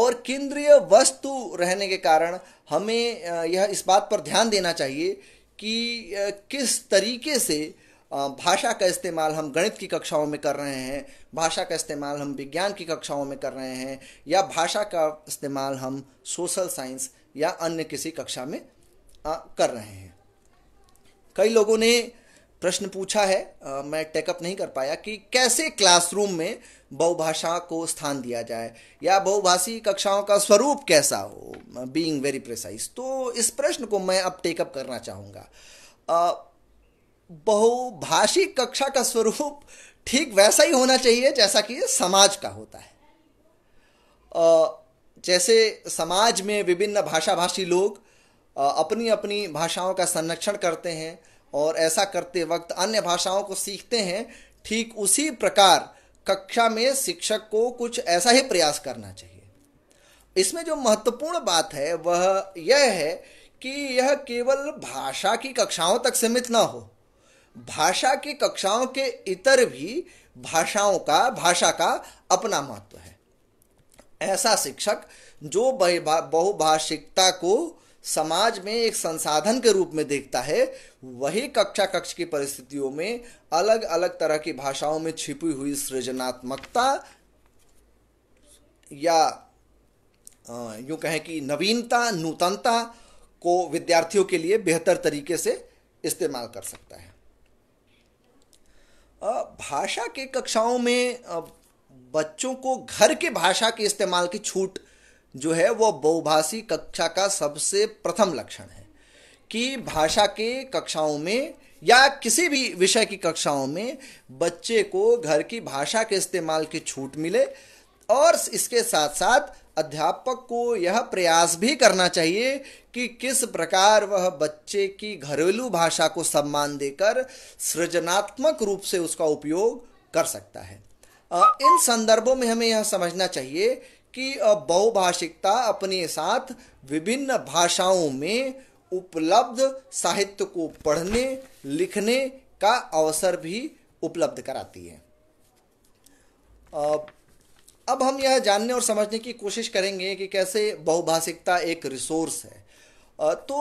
और केंद्रीय वस्तु रहने के कारण हमें यह इस बात पर ध्यान देना चाहिए कि किस तरीके से भाषा का इस्तेमाल हम गणित की कक्षाओं में कर रहे हैं भाषा का इस्तेमाल हम विज्ञान की कक्षाओं में कर रहे हैं या भाषा का इस्तेमाल हम सोशल साइंस या अन्य किसी कक्षा में आ, कर रहे हैं कई लोगों ने प्रश्न पूछा है आ, मैं टेकअप नहीं कर पाया कि कैसे क्लासरूम में बहुभाषा को स्थान दिया जाए या बहुभाषी कक्षाओं का स्वरूप कैसा हो बीइंग वेरी प्रिसाइज तो इस प्रश्न को मैं अब टेकअप करना चाहूँगा बहुभाषी कक्षा का स्वरूप ठीक वैसा ही होना चाहिए जैसा कि समाज का होता है जैसे समाज में विभिन्न भाषा भाषी लोग अपनी अपनी भाषाओं का संरक्षण करते हैं और ऐसा करते वक्त अन्य भाषाओं को सीखते हैं ठीक उसी प्रकार कक्षा में शिक्षक को कुछ ऐसा ही प्रयास करना चाहिए इसमें जो महत्वपूर्ण बात है वह यह है कि यह केवल भाषा की कक्षाओं तक सीमित ना हो भाषा की कक्षाओं के इतर भी भाषाओं का भाषा का अपना महत्व है ऐसा शिक्षक जो बहुभाषिकता को समाज में एक संसाधन के रूप में देखता है वही कक्षा कक्ष की परिस्थितियों में अलग अलग तरह की भाषाओं में छिपी हुई सृजनात्मकता या यूं कहें कि नवीनता नूतनता को विद्यार्थियों के लिए बेहतर तरीके से इस्तेमाल कर सकता है भाषा के कक्षाओं में बच्चों को घर के भाषा के इस्तेमाल की छूट जो है वह बहुभाषी कक्षा का सबसे प्रथम लक्षण है कि भाषा के कक्षाओं में या किसी भी विषय की कक्षाओं में बच्चे को घर की भाषा के इस्तेमाल की छूट मिले और इसके साथ साथ अध्यापक को यह प्रयास भी करना चाहिए कि किस प्रकार वह बच्चे की घरेलू भाषा को सम्मान देकर सृजनात्मक रूप से उसका उपयोग कर सकता है इन संदर्भों में हमें यह समझना चाहिए कि बहुभाषिकता अपने साथ विभिन्न भाषाओं में उपलब्ध साहित्य को पढ़ने लिखने का अवसर भी उपलब्ध कराती है अब हम यह जानने और समझने की कोशिश करेंगे कि कैसे बहुभाषिकता एक रिसोर्स है तो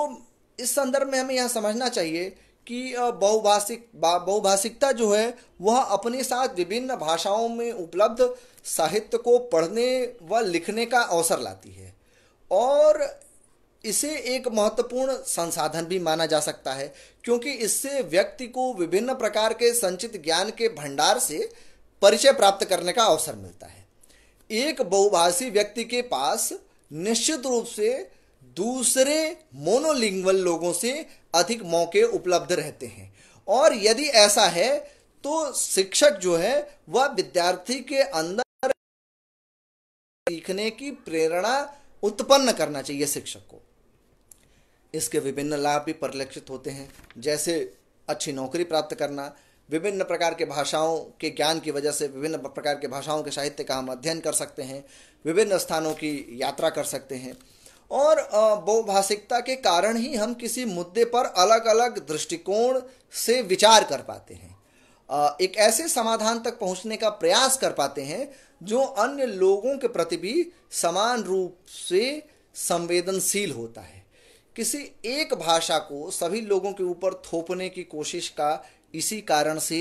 इस संदर्भ में हमें यह समझना चाहिए कि बहुभाषिक बहुभाषिकता जो है वह अपने साथ विभिन्न भाषाओं में उपलब्ध साहित्य को पढ़ने व लिखने का अवसर लाती है और इसे एक महत्वपूर्ण संसाधन भी माना जा सकता है क्योंकि इससे व्यक्ति को विभिन्न प्रकार के संचित ज्ञान के भंडार से परिचय प्राप्त करने का अवसर मिलता है एक बहुभाषी व्यक्ति के पास निश्चित रूप से दूसरे मोनोलिंगवल लोगों से अधिक मौके उपलब्ध रहते हैं और यदि ऐसा है तो शिक्षक जो है वह विद्यार्थी के अंदर सीखने की प्रेरणा उत्पन्न करना चाहिए शिक्षक को इसके विभिन्न लाभ भी परिलक्षित होते हैं जैसे अच्छी नौकरी प्राप्त करना विभिन्न प्रकार के भाषाओं के ज्ञान की वजह से विभिन्न प्रकार के भाषाओं के साहित्य का हम अध्ययन कर सकते हैं विभिन्न स्थानों की यात्रा कर सकते हैं और बहुभाषिकता के कारण ही हम किसी मुद्दे पर अलग अलग दृष्टिकोण से विचार कर पाते हैं एक ऐसे समाधान तक पहुंचने का प्रयास कर पाते हैं जो अन्य लोगों के प्रति भी समान रूप से संवेदनशील होता है किसी एक भाषा को सभी लोगों के ऊपर थोपने की कोशिश का इसी कारण से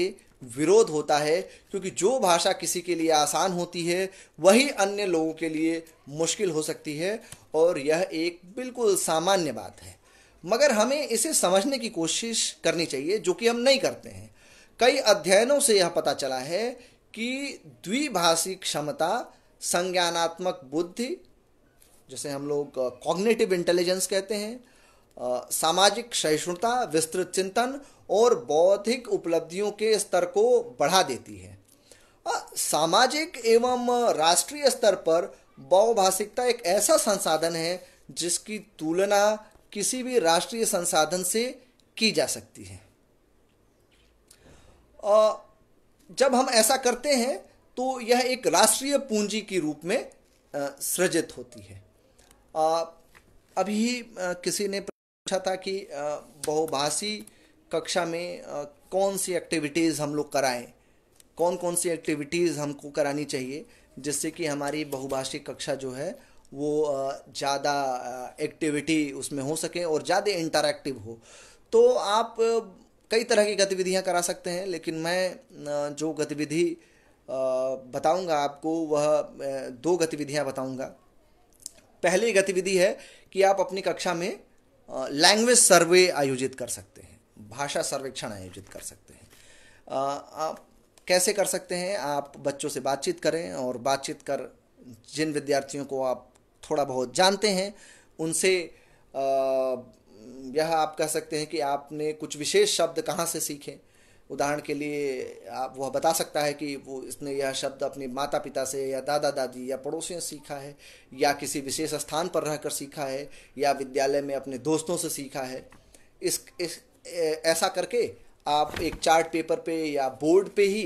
विरोध होता है क्योंकि जो भाषा किसी के लिए आसान होती है वही अन्य लोगों के लिए मुश्किल हो सकती है और यह एक बिल्कुल सामान्य बात है मगर हमें इसे समझने की कोशिश करनी चाहिए जो कि हम नहीं करते हैं कई अध्ययनों से यह पता चला है कि द्विभाषी क्षमता संज्ञानात्मक बुद्धि जैसे हम लोग कॉग्नेटिव इंटेलिजेंस कहते हैं सामाजिक सहिष्णुता विस्तृत चिंतन और बौद्धिक उपलब्धियों के स्तर को बढ़ा देती है सामाजिक एवं राष्ट्रीय स्तर पर बहुभाषिकता एक ऐसा संसाधन है जिसकी तुलना किसी भी राष्ट्रीय संसाधन से की जा सकती है जब हम ऐसा करते हैं तो यह एक राष्ट्रीय पूंजी के रूप में सृजित होती है अभी किसी ने पूछा था कि बहुभाषी कक्षा में कौन सी एक्टिविटीज़ हम लोग कराएं कौन कौन सी एक्टिविटीज़ हमको करानी चाहिए जिससे कि हमारी बहुभाषी कक्षा जो है वो ज़्यादा एक्टिविटी उसमें हो सके और ज़्यादा इंटरैक्टिव हो तो आप कई तरह की गतिविधियां करा सकते हैं लेकिन मैं जो गतिविधि बताऊंगा आपको वह दो गतिविधियां बताऊंगा पहली गतिविधि है कि आप अपनी कक्षा में लैंग्वेज सर्वे आयोजित कर सकते हैं भाषा सर्वेक्षण आयोजित कर सकते हैं आप कैसे कर सकते हैं आप बच्चों से बातचीत करें और बातचीत कर जिन विद्यार्थियों को आप थोड़ा बहुत जानते हैं उनसे यह आप कह सकते हैं कि आपने कुछ विशेष शब्द कहाँ से सीखे उदाहरण के लिए आप वह बता सकता है कि वो इसने यह शब्द अपने माता पिता से या दादा दादी या पड़ोसियों से सीखा है या किसी विशेष स्थान पर रहकर सीखा है या विद्यालय में अपने दोस्तों से सीखा है इस इस ऐसा करके आप एक चार्ट पेपर पे या बोर्ड पे ही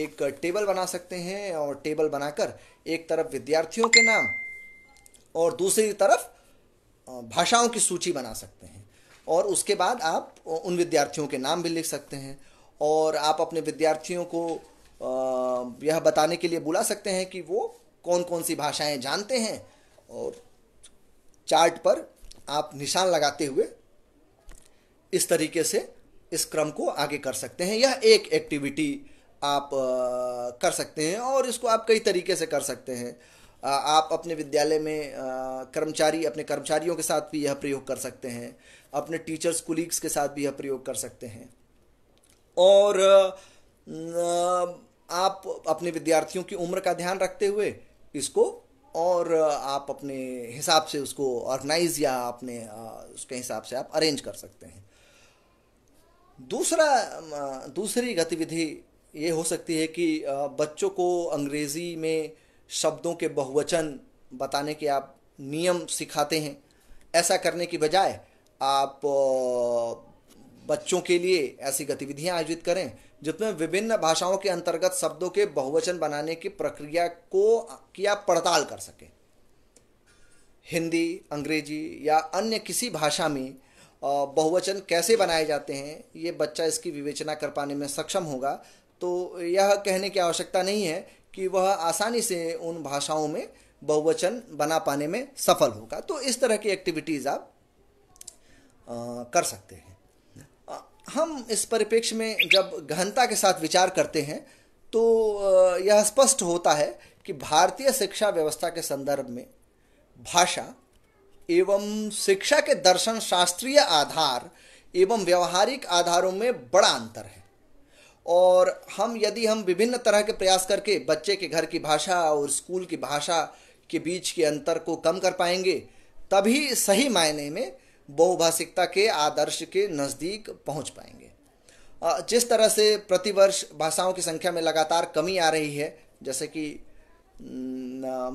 एक टेबल बना सकते हैं और टेबल बनाकर एक तरफ विद्यार्थियों के नाम और दूसरी तरफ भाषाओं की सूची बना सकते हैं और उसके बाद आप उन विद्यार्थियों के नाम भी लिख सकते हैं और आप अपने विद्यार्थियों को यह बताने के लिए बुला सकते हैं कि वो कौन कौन सी भाषाएं जानते हैं और चार्ट पर आप निशान लगाते हुए इस तरीके से इस क्रम को आगे कर सकते हैं यह एक एक्टिविटी आप कर सकते हैं और इसको आप कई तरीके से कर सकते हैं आप अपने विद्यालय में कर्मचारी अपने कर्मचारियों के साथ भी यह प्रयोग कर सकते हैं अपने टीचर्स कुलीग्स के साथ भी यह प्रयोग कर सकते हैं और आप अपने विद्यार्थियों की उम्र का ध्यान रखते हुए इसको और आप अपने हिसाब से उसको ऑर्गेनाइज या अपने उसके हिसाब से आप अरेंज कर सकते हैं दूसरा दूसरी गतिविधि ये हो सकती है कि बच्चों को अंग्रेज़ी में शब्दों के बहुवचन बताने के आप नियम सिखाते हैं ऐसा करने की बजाय आप बच्चों के लिए ऐसी गतिविधियां आयोजित करें जिसमें विभिन्न भाषाओं के अंतर्गत शब्दों के बहुवचन बनाने की प्रक्रिया को किया पड़ताल कर सकें हिंदी अंग्रेजी या अन्य किसी भाषा में बहुवचन कैसे बनाए जाते हैं ये बच्चा इसकी विवेचना कर पाने में सक्षम होगा तो यह कहने की आवश्यकता नहीं है कि वह आसानी से उन भाषाओं में बहुवचन बना पाने में सफल होगा तो इस तरह की एक्टिविटीज़ आप आ, कर सकते हैं हम इस परिप्रेक्ष्य में जब गहनता के साथ विचार करते हैं तो यह स्पष्ट होता है कि भारतीय शिक्षा व्यवस्था के संदर्भ में भाषा एवं शिक्षा के दर्शन शास्त्रीय आधार एवं व्यवहारिक आधारों में बड़ा अंतर है और हम यदि हम विभिन्न तरह के प्रयास करके बच्चे के घर की भाषा और स्कूल की भाषा के बीच के अंतर को कम कर पाएंगे तभी सही मायने में बहुभाषिकता के आदर्श के नज़दीक पहुंच पाएंगे जिस तरह से प्रतिवर्ष भाषाओं की संख्या में लगातार कमी आ रही है जैसे कि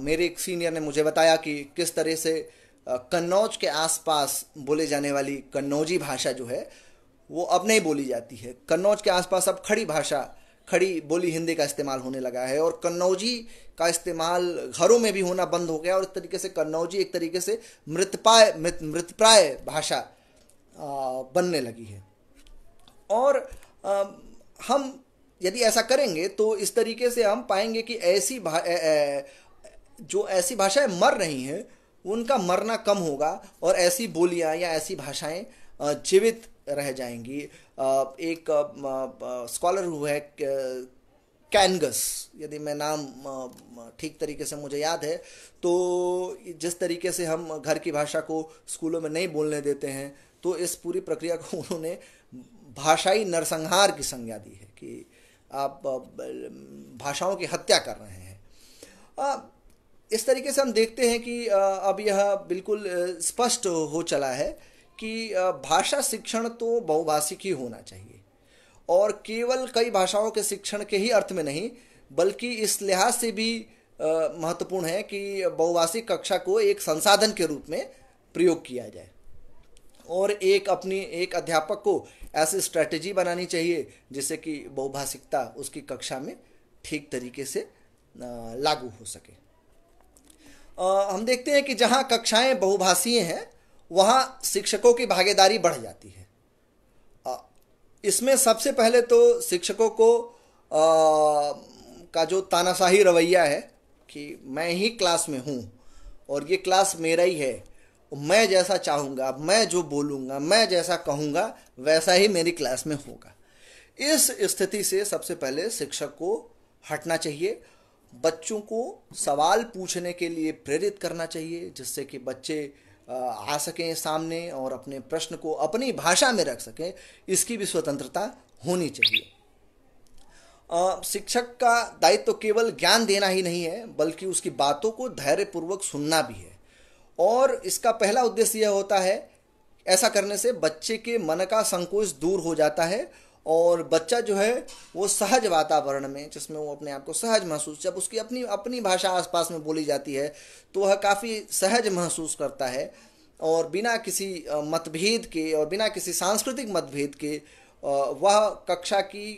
मेरे एक सीनियर ने मुझे बताया कि किस तरह से कन्नौज के आसपास बोले जाने वाली कन्नौजी भाषा जो है वो अब नहीं बोली जाती है कन्नौज के आसपास अब खड़ी भाषा खड़ी बोली हिंदी का इस्तेमाल होने लगा है और कन्नौजी का इस्तेमाल घरों में भी होना बंद हो गया और इस तरीके से कन्नौजी एक तरीके से मृतपाय मृत मृतप्राय भाषा बनने लगी है और आ, हम यदि ऐसा करेंगे तो इस तरीके से हम पाएंगे कि ऐसी जो ऐसी भाषाएं मर रही हैं उनका मरना कम होगा और ऐसी बोलियां या ऐसी भाषाएं जीवित रह जाएंगी एक स्कॉलर हुआ है कैनगस यदि मैं नाम ठीक तरीके से मुझे याद है तो जिस तरीके से हम घर की भाषा को स्कूलों में नहीं बोलने देते हैं तो इस पूरी प्रक्रिया को उन्होंने भाषाई नरसंहार की संज्ञा दी है कि आप भाषाओं की हत्या कर रहे हैं इस तरीके से हम देखते हैं कि अब यह बिल्कुल स्पष्ट हो चला है कि भाषा शिक्षण तो बहुभाषिक ही होना चाहिए और केवल कई भाषाओं के शिक्षण के ही अर्थ में नहीं बल्कि इस लिहाज से भी महत्वपूर्ण है कि बहुभाषिक कक्षा को एक संसाधन के रूप में प्रयोग किया जाए और एक अपनी एक अध्यापक को ऐसी स्ट्रैटेजी बनानी चाहिए जिससे कि बहुभाषिकता उसकी कक्षा में ठीक तरीके से लागू हो सके हम देखते हैं कि जहाँ कक्षाएं बहुभाषीय हैं वहाँ शिक्षकों की भागीदारी बढ़ जाती है इसमें सबसे पहले तो शिक्षकों को आ, का जो तानाशाही रवैया है कि मैं ही क्लास में हूँ और ये क्लास मेरा ही है मैं जैसा चाहूँगा मैं जो बोलूँगा मैं जैसा कहूँगा वैसा ही मेरी क्लास में होगा इस स्थिति से सबसे पहले शिक्षक को हटना चाहिए बच्चों को सवाल पूछने के लिए प्रेरित करना चाहिए जिससे कि बच्चे आ सकें सामने और अपने प्रश्न को अपनी भाषा में रख सकें इसकी भी स्वतंत्रता होनी चाहिए शिक्षक का दायित्व तो केवल ज्ञान देना ही नहीं है बल्कि उसकी बातों को धैर्यपूर्वक सुनना भी है और इसका पहला उद्देश्य यह होता है ऐसा करने से बच्चे के मन का संकोच दूर हो जाता है और बच्चा जो है वो सहज वातावरण में जिसमें वो अपने आप को सहज महसूस जब उसकी अपनी अपनी भाषा आसपास में बोली जाती है तो वह काफ़ी सहज महसूस करता है और बिना किसी मतभेद के और बिना किसी सांस्कृतिक मतभेद के वह कक्षा की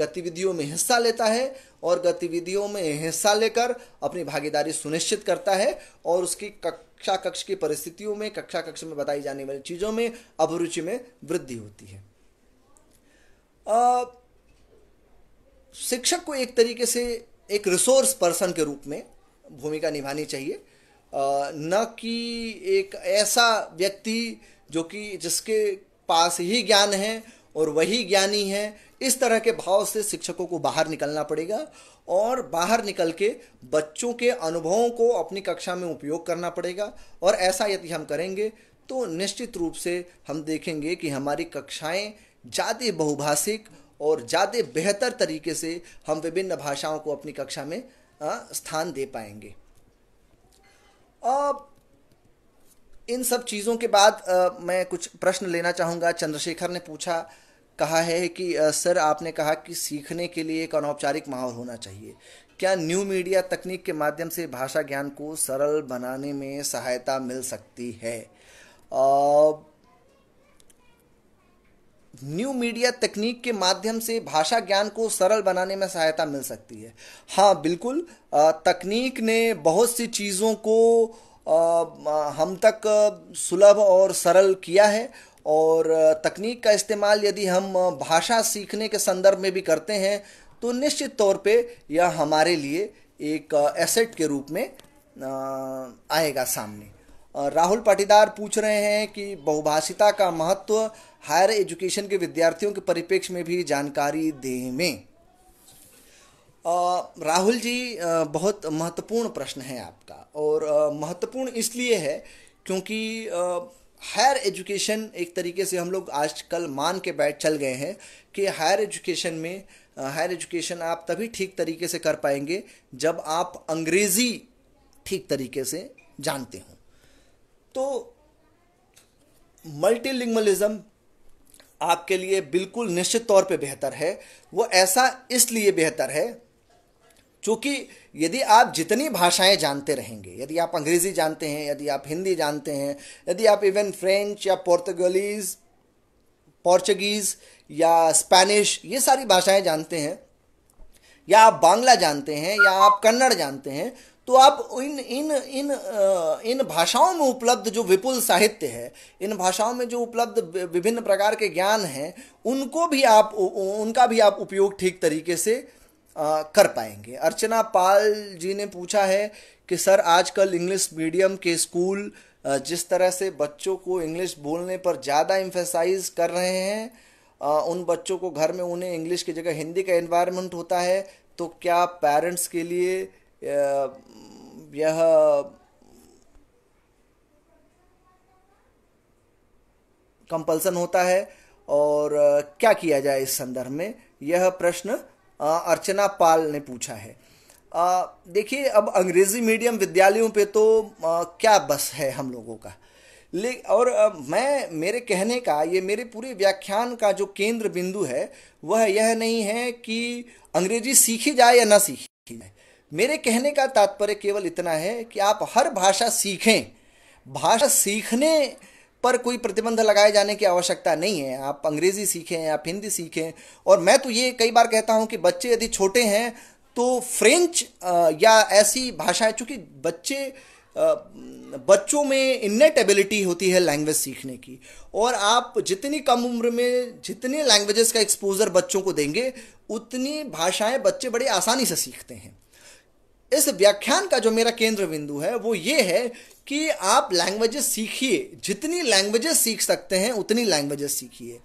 गतिविधियों में हिस्सा लेता है और गतिविधियों में हिस्सा लेकर अपनी भागीदारी सुनिश्चित करता है और उसकी कक्षा कक्ष की परिस्थितियों में कक्षा कक्ष में बताई जाने वाली चीज़ों में अभिरुचि में वृद्धि होती है शिक्षक को एक तरीके से एक रिसोर्स पर्सन के रूप में भूमिका निभानी चाहिए न कि एक ऐसा व्यक्ति जो कि जिसके पास ही ज्ञान है और वही ज्ञानी है इस तरह के भाव से शिक्षकों को बाहर निकलना पड़ेगा और बाहर निकल के बच्चों के अनुभवों को अपनी कक्षा में उपयोग करना पड़ेगा और ऐसा यदि हम करेंगे तो निश्चित रूप से हम देखेंगे कि हमारी कक्षाएं ज़्यादा बहुभाषिक और ज़्यादा बेहतर तरीके से हम विभिन्न भाषाओं को अपनी कक्षा में स्थान दे पाएंगे अब इन सब चीज़ों के बाद मैं कुछ प्रश्न लेना चाहूँगा चंद्रशेखर ने पूछा कहा है कि सर आपने कहा कि सीखने के लिए एक अनौपचारिक माहौल होना चाहिए क्या न्यू मीडिया तकनीक के माध्यम से भाषा ज्ञान को सरल बनाने में सहायता मिल सकती है आ, न्यू मीडिया तकनीक के माध्यम से भाषा ज्ञान को सरल बनाने में सहायता मिल सकती है हाँ बिल्कुल तकनीक ने बहुत सी चीज़ों को हम तक सुलभ और सरल किया है और तकनीक का इस्तेमाल यदि हम भाषा सीखने के संदर्भ में भी करते हैं तो निश्चित तौर पे यह हमारे लिए एक एसेट के रूप में आएगा सामने राहुल पाटीदार पूछ रहे हैं कि बहुभाषिता का महत्व हायर एजुकेशन के विद्यार्थियों के परिप्रेक्ष्य में भी जानकारी देने में राहुल जी बहुत महत्वपूर्ण प्रश्न है आपका और महत्वपूर्ण इसलिए है क्योंकि हायर एजुकेशन एक तरीके से हम लोग आजकल मान के बैठ चल गए हैं कि हायर एजुकेशन में हायर एजुकेशन आप तभी ठीक तरीके से कर पाएंगे जब आप अंग्रेज़ी ठीक तरीके से जानते हों तो मल्टीलिंगलिज्म आपके लिए बिल्कुल निश्चित तौर पे बेहतर है वो ऐसा इसलिए बेहतर है क्योंकि यदि आप जितनी भाषाएं जानते रहेंगे यदि आप अंग्रेज़ी जानते हैं यदि आप हिंदी जानते हैं यदि आप इवन फ्रेंच या पोर्तगलीज़ पोर्चुगीज़ या स्पेनिश ये सारी भाषाएं जानते हैं या आप बांग्ला जानते हैं या आप कन्नड़ जानते हैं तो आप इन इन इन इन भाषाओं में उपलब्ध जो विपुल साहित्य है इन भाषाओं में जो उपलब्ध विभिन्न प्रकार के ज्ञान हैं उनको भी आप उनका भी आप उपयोग ठीक तरीके से कर पाएंगे अर्चना पाल जी ने पूछा है कि सर आजकल इंग्लिश मीडियम के स्कूल जिस तरह से बच्चों को इंग्लिश बोलने पर ज़्यादा इम्फेसाइज कर रहे हैं उन बच्चों को घर में उन्हें इंग्लिश की जगह हिंदी का एनवायरनमेंट होता है तो क्या पेरेंट्स के लिए यह कंपल्सन होता है और क्या किया जाए इस संदर्भ में यह प्रश्न अर्चना पाल ने पूछा है देखिए अब अंग्रेजी मीडियम विद्यालयों पे तो आ, क्या बस है हम लोगों का ले और आ, मैं मेरे कहने का ये मेरे पूरे व्याख्यान का जो केंद्र बिंदु है वह यह नहीं है कि अंग्रेजी सीखी जाए या ना सीखी जाए मेरे कहने का तात्पर्य केवल इतना है कि आप हर भाषा सीखें भाषा सीखने पर कोई प्रतिबंध लगाए जाने की आवश्यकता नहीं है आप अंग्रेजी सीखें आप हिंदी सीखें और मैं तो ये कई बार कहता हूँ कि बच्चे यदि छोटे हैं तो फ्रेंच या ऐसी भाषाएं चूँकि बच्चे बच्चों में इन्नेट एबिलिटी होती है लैंग्वेज सीखने की और आप जितनी कम उम्र में जितने लैंग्वेजेस का एक्सपोजर बच्चों को देंगे उतनी भाषाएं बच्चे बड़े आसानी से सीखते हैं इस व्याख्यान का जो मेरा केंद्र बिंदु है वो ये है कि आप लैंग्वेजेस सीखिए जितनी लैंग्वेजेस सीख सकते हैं उतनी लैंग्वेजेस सीखिए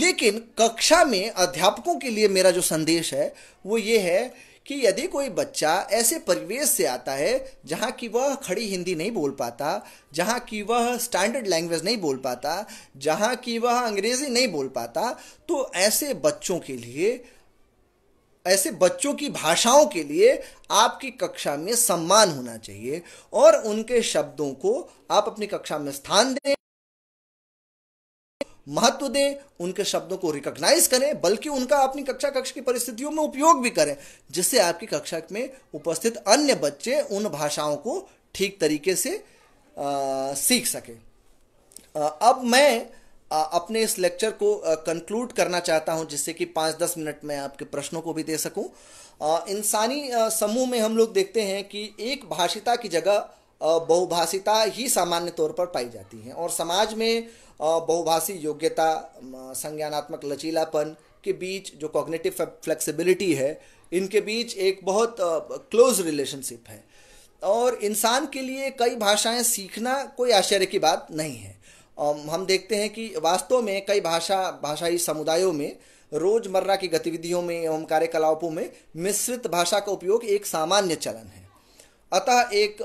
लेकिन कक्षा में अध्यापकों के लिए मेरा जो संदेश है वो ये है कि यदि कोई बच्चा ऐसे परिवेश से आता है जहाँ की वह खड़ी हिंदी नहीं बोल पाता जहाँ की वह स्टैंडर्ड लैंग्वेज नहीं बोल पाता जहाँ की वह अंग्रेज़ी नहीं बोल पाता तो ऐसे बच्चों के लिए ऐसे बच्चों की भाषाओं के लिए आपकी कक्षा में सम्मान होना चाहिए और उनके शब्दों को आप अपनी कक्षा में स्थान दें महत्व दें उनके शब्दों को रिकॉग्नाइज करें बल्कि उनका अपनी कक्षा कक्ष की परिस्थितियों में उपयोग भी करें जिससे आपकी कक्षा में उपस्थित अन्य बच्चे उन भाषाओं को ठीक तरीके से आ, सीख सकें अब मैं अपने इस लेक्चर को कंक्लूड करना चाहता हूं जिससे कि पाँच दस मिनट में आपके प्रश्नों को भी दे सकूं इंसानी समूह में हम लोग देखते हैं कि एक भाषिता की जगह बहुभाषिता ही सामान्य तौर पर पाई जाती है और समाज में बहुभाषी योग्यता संज्ञानात्मक लचीलापन के बीच जो कॉग्नेटिव फ्लेक्सिबिलिटी है इनके बीच एक बहुत क्लोज रिलेशनशिप है और इंसान के लिए कई भाषाएं सीखना कोई आश्चर्य की बात नहीं है हम देखते हैं कि वास्तव में कई भाषा भाषाई समुदायों में रोजमर्रा की गतिविधियों में एवं कार्यकलापों में मिश्रित भाषा का उपयोग एक सामान्य चलन है अतः एक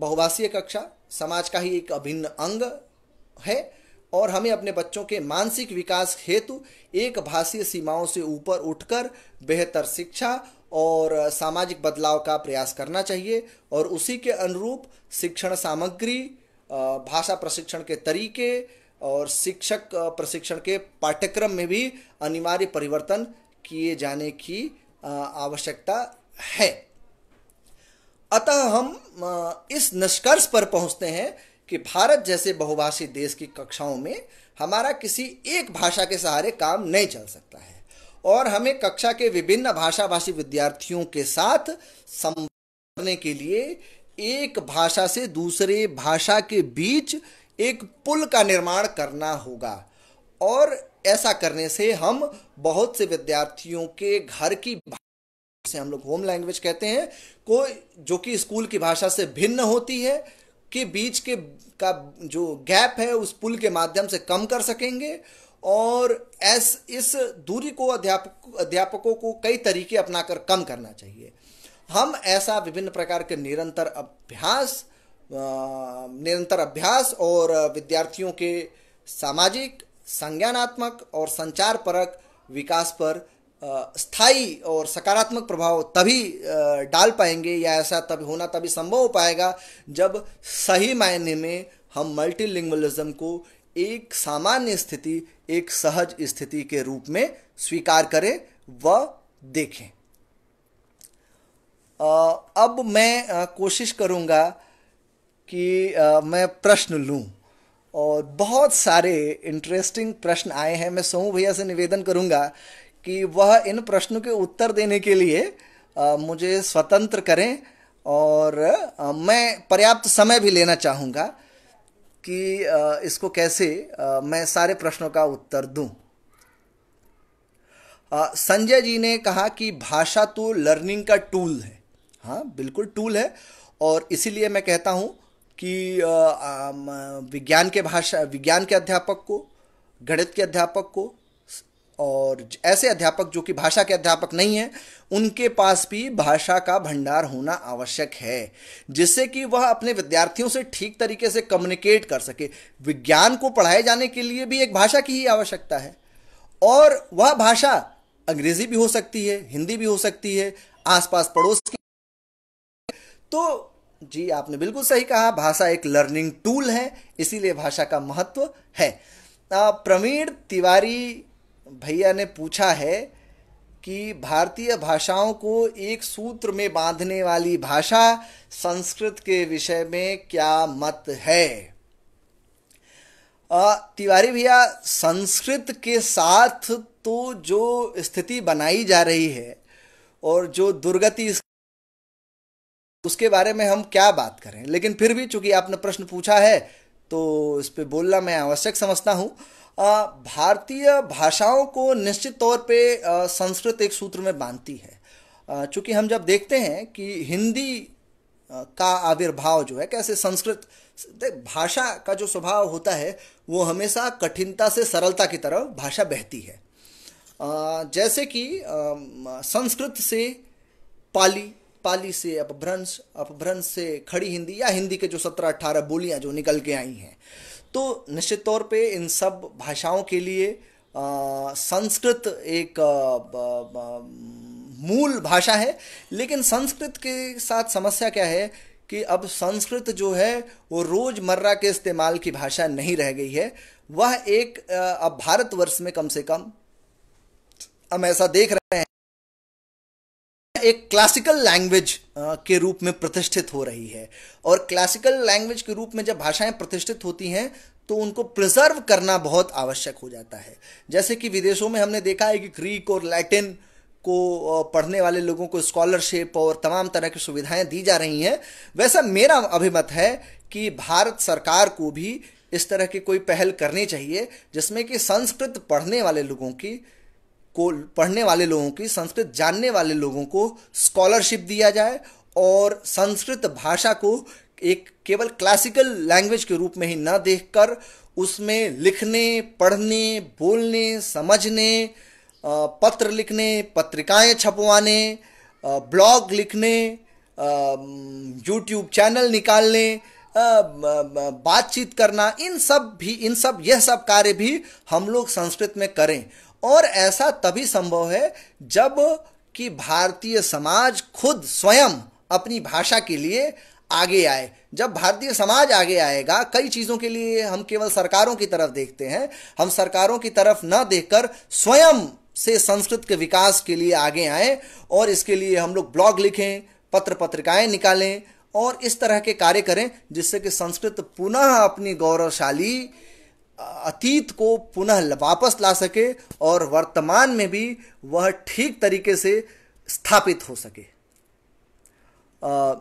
बहुभाषीय कक्षा समाज का ही एक अभिन्न अंग है और हमें अपने बच्चों के मानसिक विकास हेतु एक भाषीय सीमाओं से ऊपर उठकर बेहतर शिक्षा और सामाजिक बदलाव का प्रयास करना चाहिए और उसी के अनुरूप शिक्षण सामग्री भाषा प्रशिक्षण के तरीके और शिक्षक प्रशिक्षण के पाठ्यक्रम में भी अनिवार्य परिवर्तन किए जाने की आवश्यकता है अतः हम इस निष्कर्ष पर पहुंचते हैं कि भारत जैसे बहुभाषी देश की कक्षाओं में हमारा किसी एक भाषा के सहारे काम नहीं चल सकता है और हमें कक्षा के विभिन्न भाषा भाषी विद्यार्थियों के साथ संवाद करने के लिए एक भाषा से दूसरे भाषा के बीच एक पुल का निर्माण करना होगा और ऐसा करने से हम बहुत से विद्यार्थियों के घर की से हम लोग होम लैंग्वेज कहते हैं को जो कि स्कूल की भाषा से भिन्न होती है के बीच के का जो गैप है उस पुल के माध्यम से कम कर सकेंगे और ऐस इस दूरी को अध्यापक अध्यापकों को कई तरीके अपनाकर कम करना चाहिए हम ऐसा विभिन्न प्रकार के निरंतर अभ्यास निरंतर अभ्यास और विद्यार्थियों के सामाजिक संज्ञानात्मक और संचार परक विकास पर स्थायी और सकारात्मक प्रभाव तभी डाल पाएंगे या ऐसा तभी होना तभी संभव हो पाएगा जब सही मायने में हम मल्टीलिंगुअलिज्म को एक सामान्य स्थिति एक सहज स्थिति के रूप में स्वीकार करें व देखें अब मैं कोशिश करूँगा कि मैं प्रश्न लूँ और बहुत सारे इंटरेस्टिंग प्रश्न आए हैं मैं सोमू भैया से निवेदन करूँगा कि वह इन प्रश्नों के उत्तर देने के लिए मुझे स्वतंत्र करें और मैं पर्याप्त समय भी लेना चाहूँगा कि इसको कैसे मैं सारे प्रश्नों का उत्तर दूँ संजय जी ने कहा कि भाषा तो लर्निंग का टूल है हाँ बिल्कुल टूल है और इसीलिए मैं कहता हूँ कि विज्ञान के भाषा विज्ञान के अध्यापक को गणित के अध्यापक को और ऐसे अध्यापक जो कि भाषा के अध्यापक नहीं हैं उनके पास भी भाषा का भंडार होना आवश्यक है जिससे कि वह अपने विद्यार्थियों से ठीक तरीके से कम्युनिकेट कर सके विज्ञान को पढ़ाए जाने के लिए भी एक भाषा की ही आवश्यकता है और वह भाषा अंग्रेजी भी हो सकती है हिंदी भी हो सकती है आसपास पड़ोस की तो जी आपने बिल्कुल सही कहा भाषा एक लर्निंग टूल है इसीलिए भाषा का महत्व है प्रवीण तिवारी भैया ने पूछा है कि भारतीय भाषाओं को एक सूत्र में बांधने वाली भाषा संस्कृत के विषय में क्या मत है तिवारी भैया संस्कृत के साथ तो जो स्थिति बनाई जा रही है और जो दुर्गति उसके बारे में हम क्या बात करें लेकिन फिर भी चूंकि आपने प्रश्न पूछा है तो इस पर बोलना मैं आवश्यक समझता हूँ भारतीय भाषाओं को निश्चित तौर पे संस्कृत एक सूत्र में बांधती है चूँकि हम जब देखते हैं कि हिंदी का आविर्भाव जो है कैसे संस्कृत भाषा का जो स्वभाव होता है वो हमेशा कठिनता से सरलता की तरफ भाषा बहती है जैसे कि संस्कृत से पाली पाली से अपभ्रंश अपभ्रंश से खड़ी हिंदी या हिंदी के जो सत्रह अट्ठारह बोलियाँ जो निकल के आई हैं तो निश्चित तौर पे इन सब भाषाओं के लिए संस्कृत एक मूल भाषा है लेकिन संस्कृत के साथ समस्या क्या है कि अब संस्कृत जो है वो रोज़मर्रा के इस्तेमाल की भाषा नहीं रह गई है वह एक अब भारतवर्ष में कम से कम हम ऐसा देख रहे हैं एक क्लासिकल लैंग्वेज के रूप में प्रतिष्ठित हो रही है और क्लासिकल लैंग्वेज के रूप में जब भाषाएं प्रतिष्ठित होती हैं तो उनको प्रिजर्व करना बहुत आवश्यक हो जाता है जैसे कि विदेशों में हमने देखा है कि ग्रीक और लैटिन को पढ़ने वाले लोगों को स्कॉलरशिप और तमाम तरह की सुविधाएं दी जा रही हैं वैसा मेरा अभिमत है कि भारत सरकार को भी इस तरह की कोई पहल करनी चाहिए जिसमें कि संस्कृत पढ़ने वाले लोगों की को पढ़ने वाले लोगों की संस्कृत जानने वाले लोगों को स्कॉलरशिप दिया जाए और संस्कृत भाषा को एक केवल क्लासिकल लैंग्वेज के रूप में ही ना देखकर उसमें लिखने पढ़ने बोलने समझने पत्र लिखने पत्रिकाएं छपवाने ब्लॉग लिखने यूट्यूब चैनल निकालने बातचीत करना इन सब भी इन सब यह सब कार्य भी हम लोग संस्कृत में करें और ऐसा तभी संभव है जब कि भारतीय समाज खुद स्वयं अपनी भाषा के लिए आगे आए जब भारतीय समाज आगे आएगा कई चीज़ों के लिए हम केवल सरकारों की तरफ देखते हैं हम सरकारों की तरफ न देखकर स्वयं से संस्कृत के विकास के लिए आगे आए और इसके लिए हम लोग ब्लॉग लिखें पत्र पत्रिकाएं निकालें और इस तरह के कार्य करें जिससे कि संस्कृत पुनः अपनी गौरवशाली अतीत को पुनः वापस ला सके और वर्तमान में भी वह ठीक तरीके से स्थापित हो सके आ,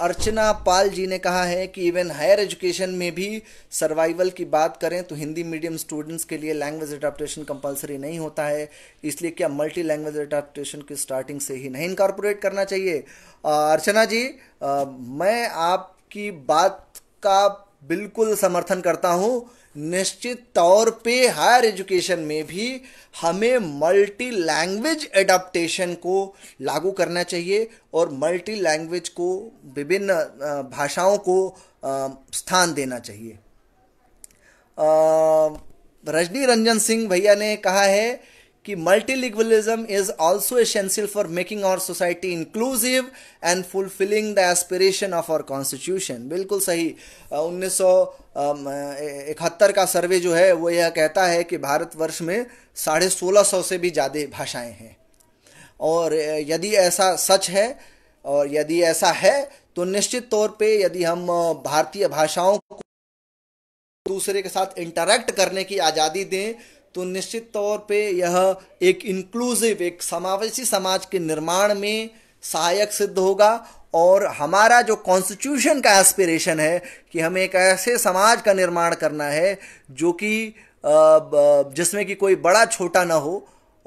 अर्चना पाल जी ने कहा है कि इवन हायर एजुकेशन में भी सर्वाइवल की बात करें तो हिंदी मीडियम स्टूडेंट्स के लिए लैंग्वेज अडाप्टेशन कंपलसरी नहीं होता है इसलिए क्या मल्टी लैंग्वेज अडाप्टेशन की स्टार्टिंग से ही नहीं इनकॉर्पोरेट करना चाहिए आ, अर्चना जी आ, मैं आपकी बात का बिल्कुल समर्थन करता हूँ निश्चित तौर पे हायर एजुकेशन में भी हमें मल्टी लैंग्वेज एडाप्टेशन को लागू करना चाहिए और मल्टी लैंग्वेज को विभिन्न भाषाओं को स्थान देना चाहिए रजनी रंजन सिंह भैया ने कहा है कि multilingualism is also essential for making our society inclusive and fulfilling the aspiration of our constitution बिल्कुल सही उन्नीस सौ इकहत्तर का सर्वे जो है वो यह कहता है कि भारतवर्ष में साढ़े सोलह सौ से भी ज़्यादा भाषाएं हैं और यदि ऐसा सच है और यदि ऐसा है तो निश्चित तौर पे यदि हम भारतीय भाषाओं को दूसरे के साथ इंटरेक्ट करने की आज़ादी दें तो निश्चित तौर पे यह एक इंक्लूसिव एक समावेशी समाज के निर्माण में सहायक सिद्ध होगा और हमारा जो कॉन्स्टिट्यूशन का एस्पिरेशन है कि हमें एक ऐसे समाज का निर्माण करना है जो कि जिसमें कि कोई बड़ा छोटा ना हो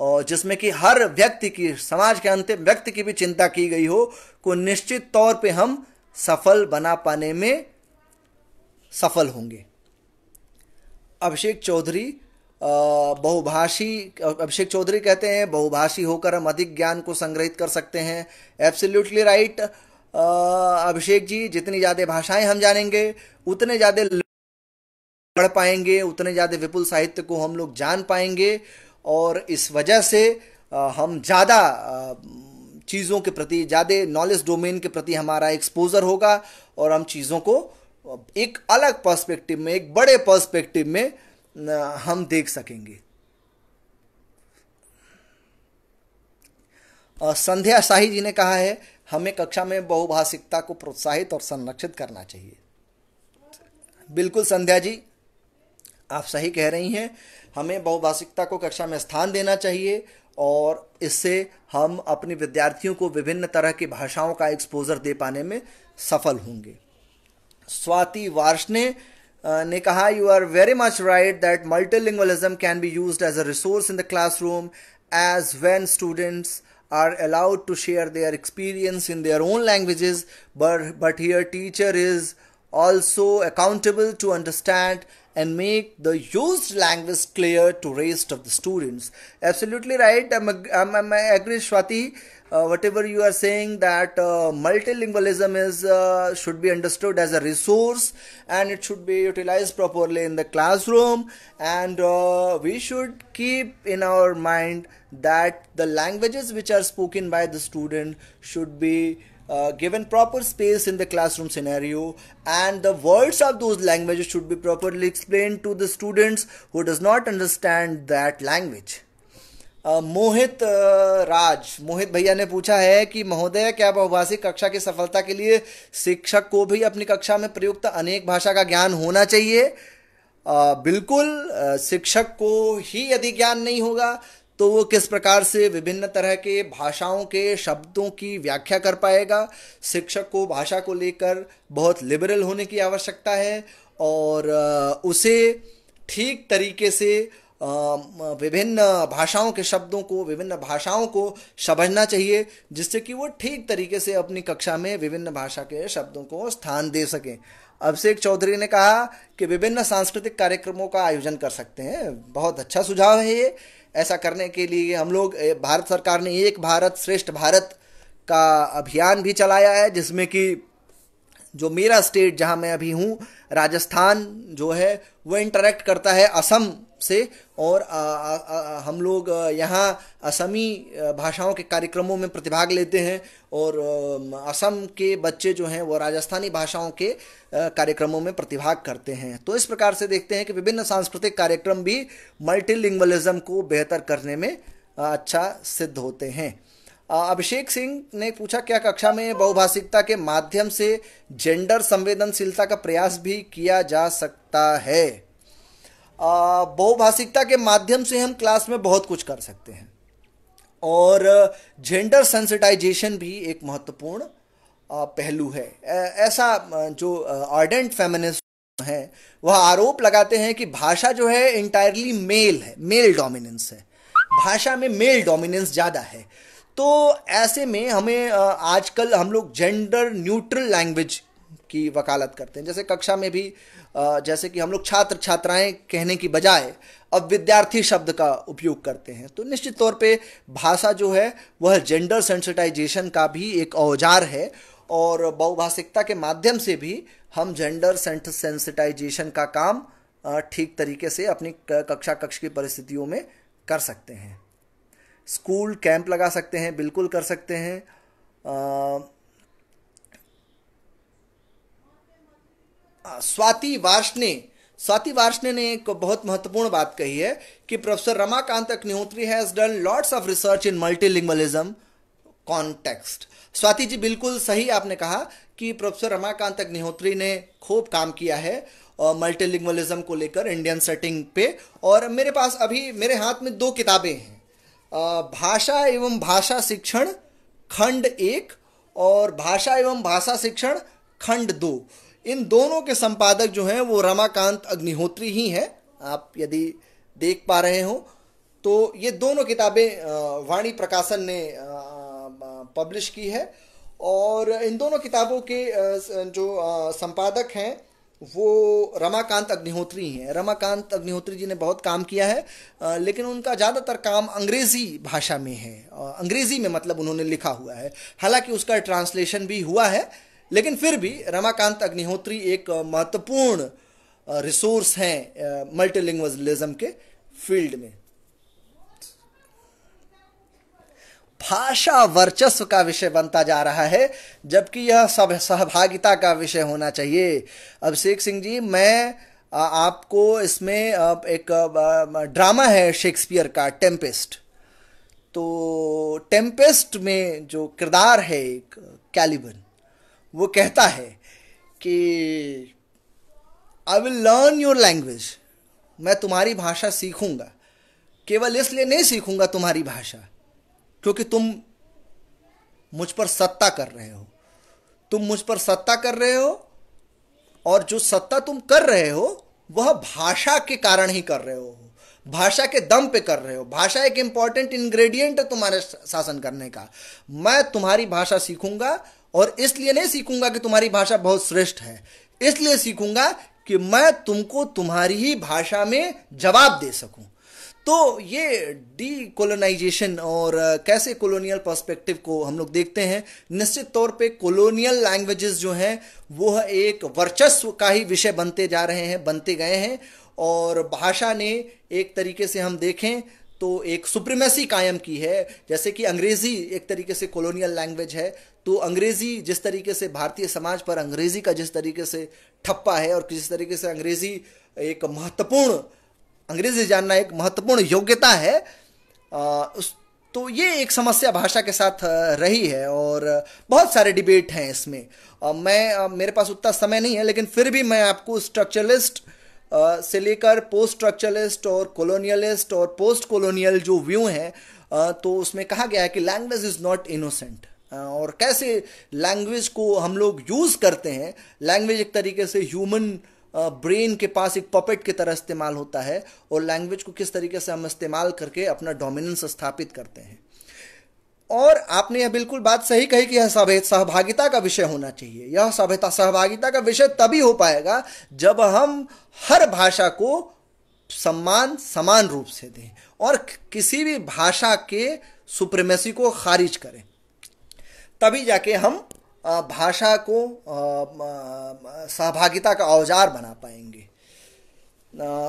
और जिसमें कि हर व्यक्ति की समाज के अंतिम व्यक्ति की भी चिंता की गई हो को निश्चित तौर पे हम सफल बना पाने में सफल होंगे अभिषेक चौधरी बहुभाषी अभिषेक चौधरी कहते हैं बहुभाषी होकर हम अधिक ज्ञान को संग्रहित कर सकते हैं एब्सोल्युटली राइट अभिषेक जी जितनी ज़्यादा भाषाएं हम जानेंगे उतने ज़्यादा पढ़ पाएंगे उतने ज़्यादा विपुल साहित्य को हम लोग जान पाएंगे और इस वजह से हम ज़्यादा चीज़ों के प्रति ज़्यादा नॉलेज डोमेन के प्रति हमारा एक्सपोज़र होगा और हम चीज़ों को एक अलग पर्सपेक्टिव में एक बड़े पर्सपेक्टिव में हम देख सकेंगे संध्या शाही जी ने कहा है हमें कक्षा में बहुभाषिकता को प्रोत्साहित और संरक्षित करना चाहिए बिल्कुल संध्या जी आप सही कह रही हैं हमें बहुभाषिकता को कक्षा में स्थान देना चाहिए और इससे हम अपने विद्यार्थियों को विभिन्न तरह की भाषाओं का एक्सपोजर दे पाने में सफल होंगे स्वाति वार्ष ने Uh, you are very much right that multilingualism can be used as a resource in the classroom, as when students are allowed to share their experience in their own languages but but here teacher is also accountable to understand and make the used language clear to rest of the students absolutely right i I'm, I'm I agree swati uh, whatever you are saying that uh, multilingualism is uh, should be understood as a resource and it should be utilized properly in the classroom and uh, we should keep in our mind that the languages which are spoken by the student should be uh, given proper space in the classroom scenario and the words of those languages should be properly explained to the students who does not understand that language मोहित राज मोहित भैया ने पूछा है कि महोदय क्या बहुभाषिक कक्षा की सफलता के लिए शिक्षक को भी अपनी कक्षा में प्रयुक्त अनेक भाषा का ज्ञान होना चाहिए बिल्कुल शिक्षक को ही यदि ज्ञान नहीं होगा तो वो किस प्रकार से विभिन्न तरह के भाषाओं के शब्दों की व्याख्या कर पाएगा शिक्षक को भाषा को लेकर बहुत लिबरल होने की आवश्यकता है और उसे ठीक तरीके से विभिन्न भाषाओं के शब्दों को विभिन्न भाषाओं को समझना चाहिए जिससे कि वो ठीक तरीके से अपनी कक्षा में विभिन्न भाषा के शब्दों को स्थान दे सकें अभिषेक चौधरी ने कहा कि विभिन्न सांस्कृतिक कार्यक्रमों का आयोजन कर सकते हैं बहुत अच्छा सुझाव है ये ऐसा करने के लिए हम लोग भारत सरकार ने एक भारत श्रेष्ठ भारत का अभियान भी चलाया है जिसमें कि जो मेरा स्टेट जहाँ मैं अभी हूँ राजस्थान जो है वो इंटरेक्ट करता है असम से और आ, आ, आ, हम लोग यहाँ असमी भाषाओं के कार्यक्रमों में प्रतिभाग लेते हैं और असम के बच्चे जो हैं वो राजस्थानी भाषाओं के कार्यक्रमों में प्रतिभाग करते हैं तो इस प्रकार से देखते हैं कि विभिन्न सांस्कृतिक कार्यक्रम भी मल्टीलिंग्वलिज्म को बेहतर करने में अच्छा सिद्ध होते हैं अभिषेक सिंह ने पूछा क्या कक्षा में बहुभाषिकता के माध्यम से जेंडर संवेदनशीलता का प्रयास भी किया जा सकता है बहुभाषिकता के माध्यम से हम क्लास में बहुत कुछ कर सकते हैं और जेंडर सेंसिटाइजेशन भी एक महत्वपूर्ण पहलू है ऐसा जो आर्डेंट फेमिनिस्ट है वह आरोप लगाते हैं कि भाषा जो है इंटायरली मेल है मेल डोमिनेंस है भाषा में मेल डोमिनेंस ज़्यादा है तो ऐसे में हमें आजकल हम लोग जेंडर न्यूट्रल लैंग्वेज की वकालत करते हैं जैसे कक्षा में भी जैसे कि हम लोग छात्र छात्राएं कहने की बजाय अब विद्यार्थी शब्द का उपयोग करते हैं तो निश्चित तौर पे भाषा जो है वह जेंडर सेंसिटाइजेशन का भी एक औजार है और बहुभाषिकता के माध्यम से भी हम जेंडर सेंसिटाइजेशन का काम ठीक तरीके से अपनी कक्षा कक्ष की परिस्थितियों में कर सकते हैं स्कूल कैंप लगा सकते हैं बिल्कुल कर सकते हैं स्वाति वार्ष्णे स्वाति वार्ष्णे ने एक बहुत महत्वपूर्ण बात कही है कि professor Ramakant Agnihotri has done lots of research in multilingualism context Swati ji बिल्कुल सही आपने कहा कि प्रोफेसर रमाकांत अग्निहोत्री ने खूब काम किया है मल्टीलिंगलिज्म को लेकर इंडियन सेटिंग पे और मेरे पास अभी मेरे हाथ में दो किताबें हैं भाषा एवं भाषा शिक्षण खंड एक और भाषा एवं भाषा शिक्षण खंड दो इन दोनों के संपादक जो हैं वो रमाकांत अग्निहोत्री ही हैं आप यदि देख पा रहे हो तो ये दोनों किताबें वाणी प्रकाशन ने पब्लिश की है और इन दोनों किताबों के जो संपादक हैं वो रमाकांत अग्निहोत्री हैं रमाकांत अग्निहोत्री जी ने बहुत काम किया है लेकिन उनका ज़्यादातर काम अंग्रेज़ी भाषा में है अंग्रेज़ी में मतलब उन्होंने लिखा हुआ है हालांकि उसका ट्रांसलेशन भी हुआ है लेकिन फिर भी रमाकांत अग्निहोत्री एक महत्वपूर्ण रिसोर्स हैं मल्टीलिंग्वलिज्म के फील्ड में भाषा वर्चस्व का विषय बनता जा रहा है जबकि यह सब सहभागिता का विषय होना चाहिए अभिषेक सिंह जी मैं आपको इसमें एक ड्रामा है शेक्सपियर का टेम्पेस्ट तो टेम्पेस्ट में जो किरदार है एक कैलिबन वो कहता है कि I will learn your language मैं तुम्हारी भाषा सीखूंगा केवल इसलिए नहीं सीखूंगा तुम्हारी भाषा क्योंकि तुम मुझ पर सत्ता कर रहे हो तुम मुझ पर सत्ता कर रहे हो और जो सत्ता तुम कर रहे हो वह भाषा के कारण ही कर रहे हो भाषा के दम पे कर रहे हो भाषा एक इंपॉर्टेंट इंग्रेडिएंट है तुम्हारे शासन करने का मैं तुम्हारी भाषा सीखूंगा और इसलिए नहीं सीखूंगा कि तुम्हारी भाषा बहुत श्रेष्ठ है इसलिए सीखूंगा कि मैं तुमको तुम्हारी ही भाषा में जवाब दे सकूं तो ये डीकोलोनाइजेशन और कैसे कॉलोनियल पर्सपेक्टिव को हम लोग देखते हैं निश्चित तौर पे कॉलोनियल लैंग्वेजेस जो हैं वो एक वर्चस्व का ही विषय बनते जा रहे हैं बनते गए हैं और भाषा ने एक तरीके से हम देखें तो एक सुप्रीमेसी कायम की है जैसे कि अंग्रेज़ी एक तरीके से कॉलोनियल लैंग्वेज है तो अंग्रेज़ी जिस तरीके से भारतीय समाज पर अंग्रेज़ी का जिस तरीके से ठप्पा है और जिस तरीके से अंग्रेज़ी एक महत्वपूर्ण अंग्रेज़ी जानना एक महत्वपूर्ण योग्यता है आ, उस तो ये एक समस्या भाषा के साथ रही है और बहुत सारे डिबेट हैं इसमें मैं मेरे पास उतना समय नहीं है लेकिन फिर भी मैं आपको स्ट्रक्चरलिस्ट से लेकर पोस्ट स्ट्रक्चरलिस्ट और कॉलोनियलिस्ट और पोस्ट कॉलोनियल जो व्यू हैं तो उसमें कहा गया है कि लैंग्वेज इज़ नॉट इनोसेंट और कैसे लैंग्वेज को हम लोग यूज़ करते हैं लैंग्वेज एक तरीके से ह्यूमन ब्रेन के पास एक पपेट की तरह इस्तेमाल होता है और लैंग्वेज को किस तरीके से हम इस्तेमाल करके अपना डोमिनेंस स्थापित करते हैं और आपने यह बिल्कुल बात सही कही कि यह सभ्य सहभागिता का विषय होना चाहिए यह सभ्यता सहभागिता का विषय तभी हो पाएगा जब हम हर भाषा को सम्मान समान रूप से दें और किसी भी भाषा के सुप्रेमेसी को खारिज करें तभी जाके हम भाषा को सहभागिता का औजार बना पाएंगे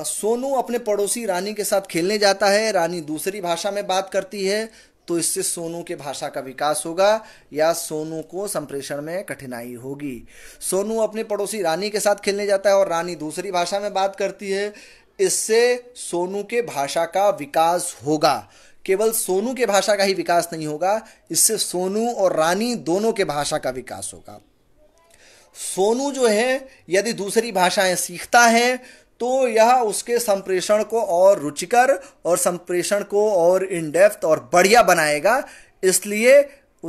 सोनू अपने पड़ोसी रानी के साथ खेलने जाता है रानी दूसरी भाषा में बात करती है तो इससे सोनू के भाषा का विकास होगा या सोनू को संप्रेषण में कठिनाई होगी सोनू अपने पड़ोसी रानी के साथ खेलने जाता है और रानी दूसरी भाषा में बात करती है इससे सोनू के भाषा का विकास होगा केवल सोनू के भाषा का ही विकास नहीं होगा इससे सोनू और रानी दोनों के भाषा का विकास होगा सोनू जो है यदि दूसरी भाषाएं सीखता है तो यह उसके संप्रेषण को और रुचिकर और संप्रेषण को और इनडेप्थ और बढ़िया बनाएगा इसलिए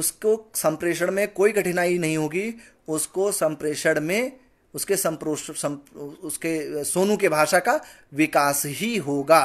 उसको संप्रेषण में कोई कठिनाई नहीं होगी उसको संप्रेषण में उसके संप्रोष उसके सोनू के भाषा का विकास ही होगा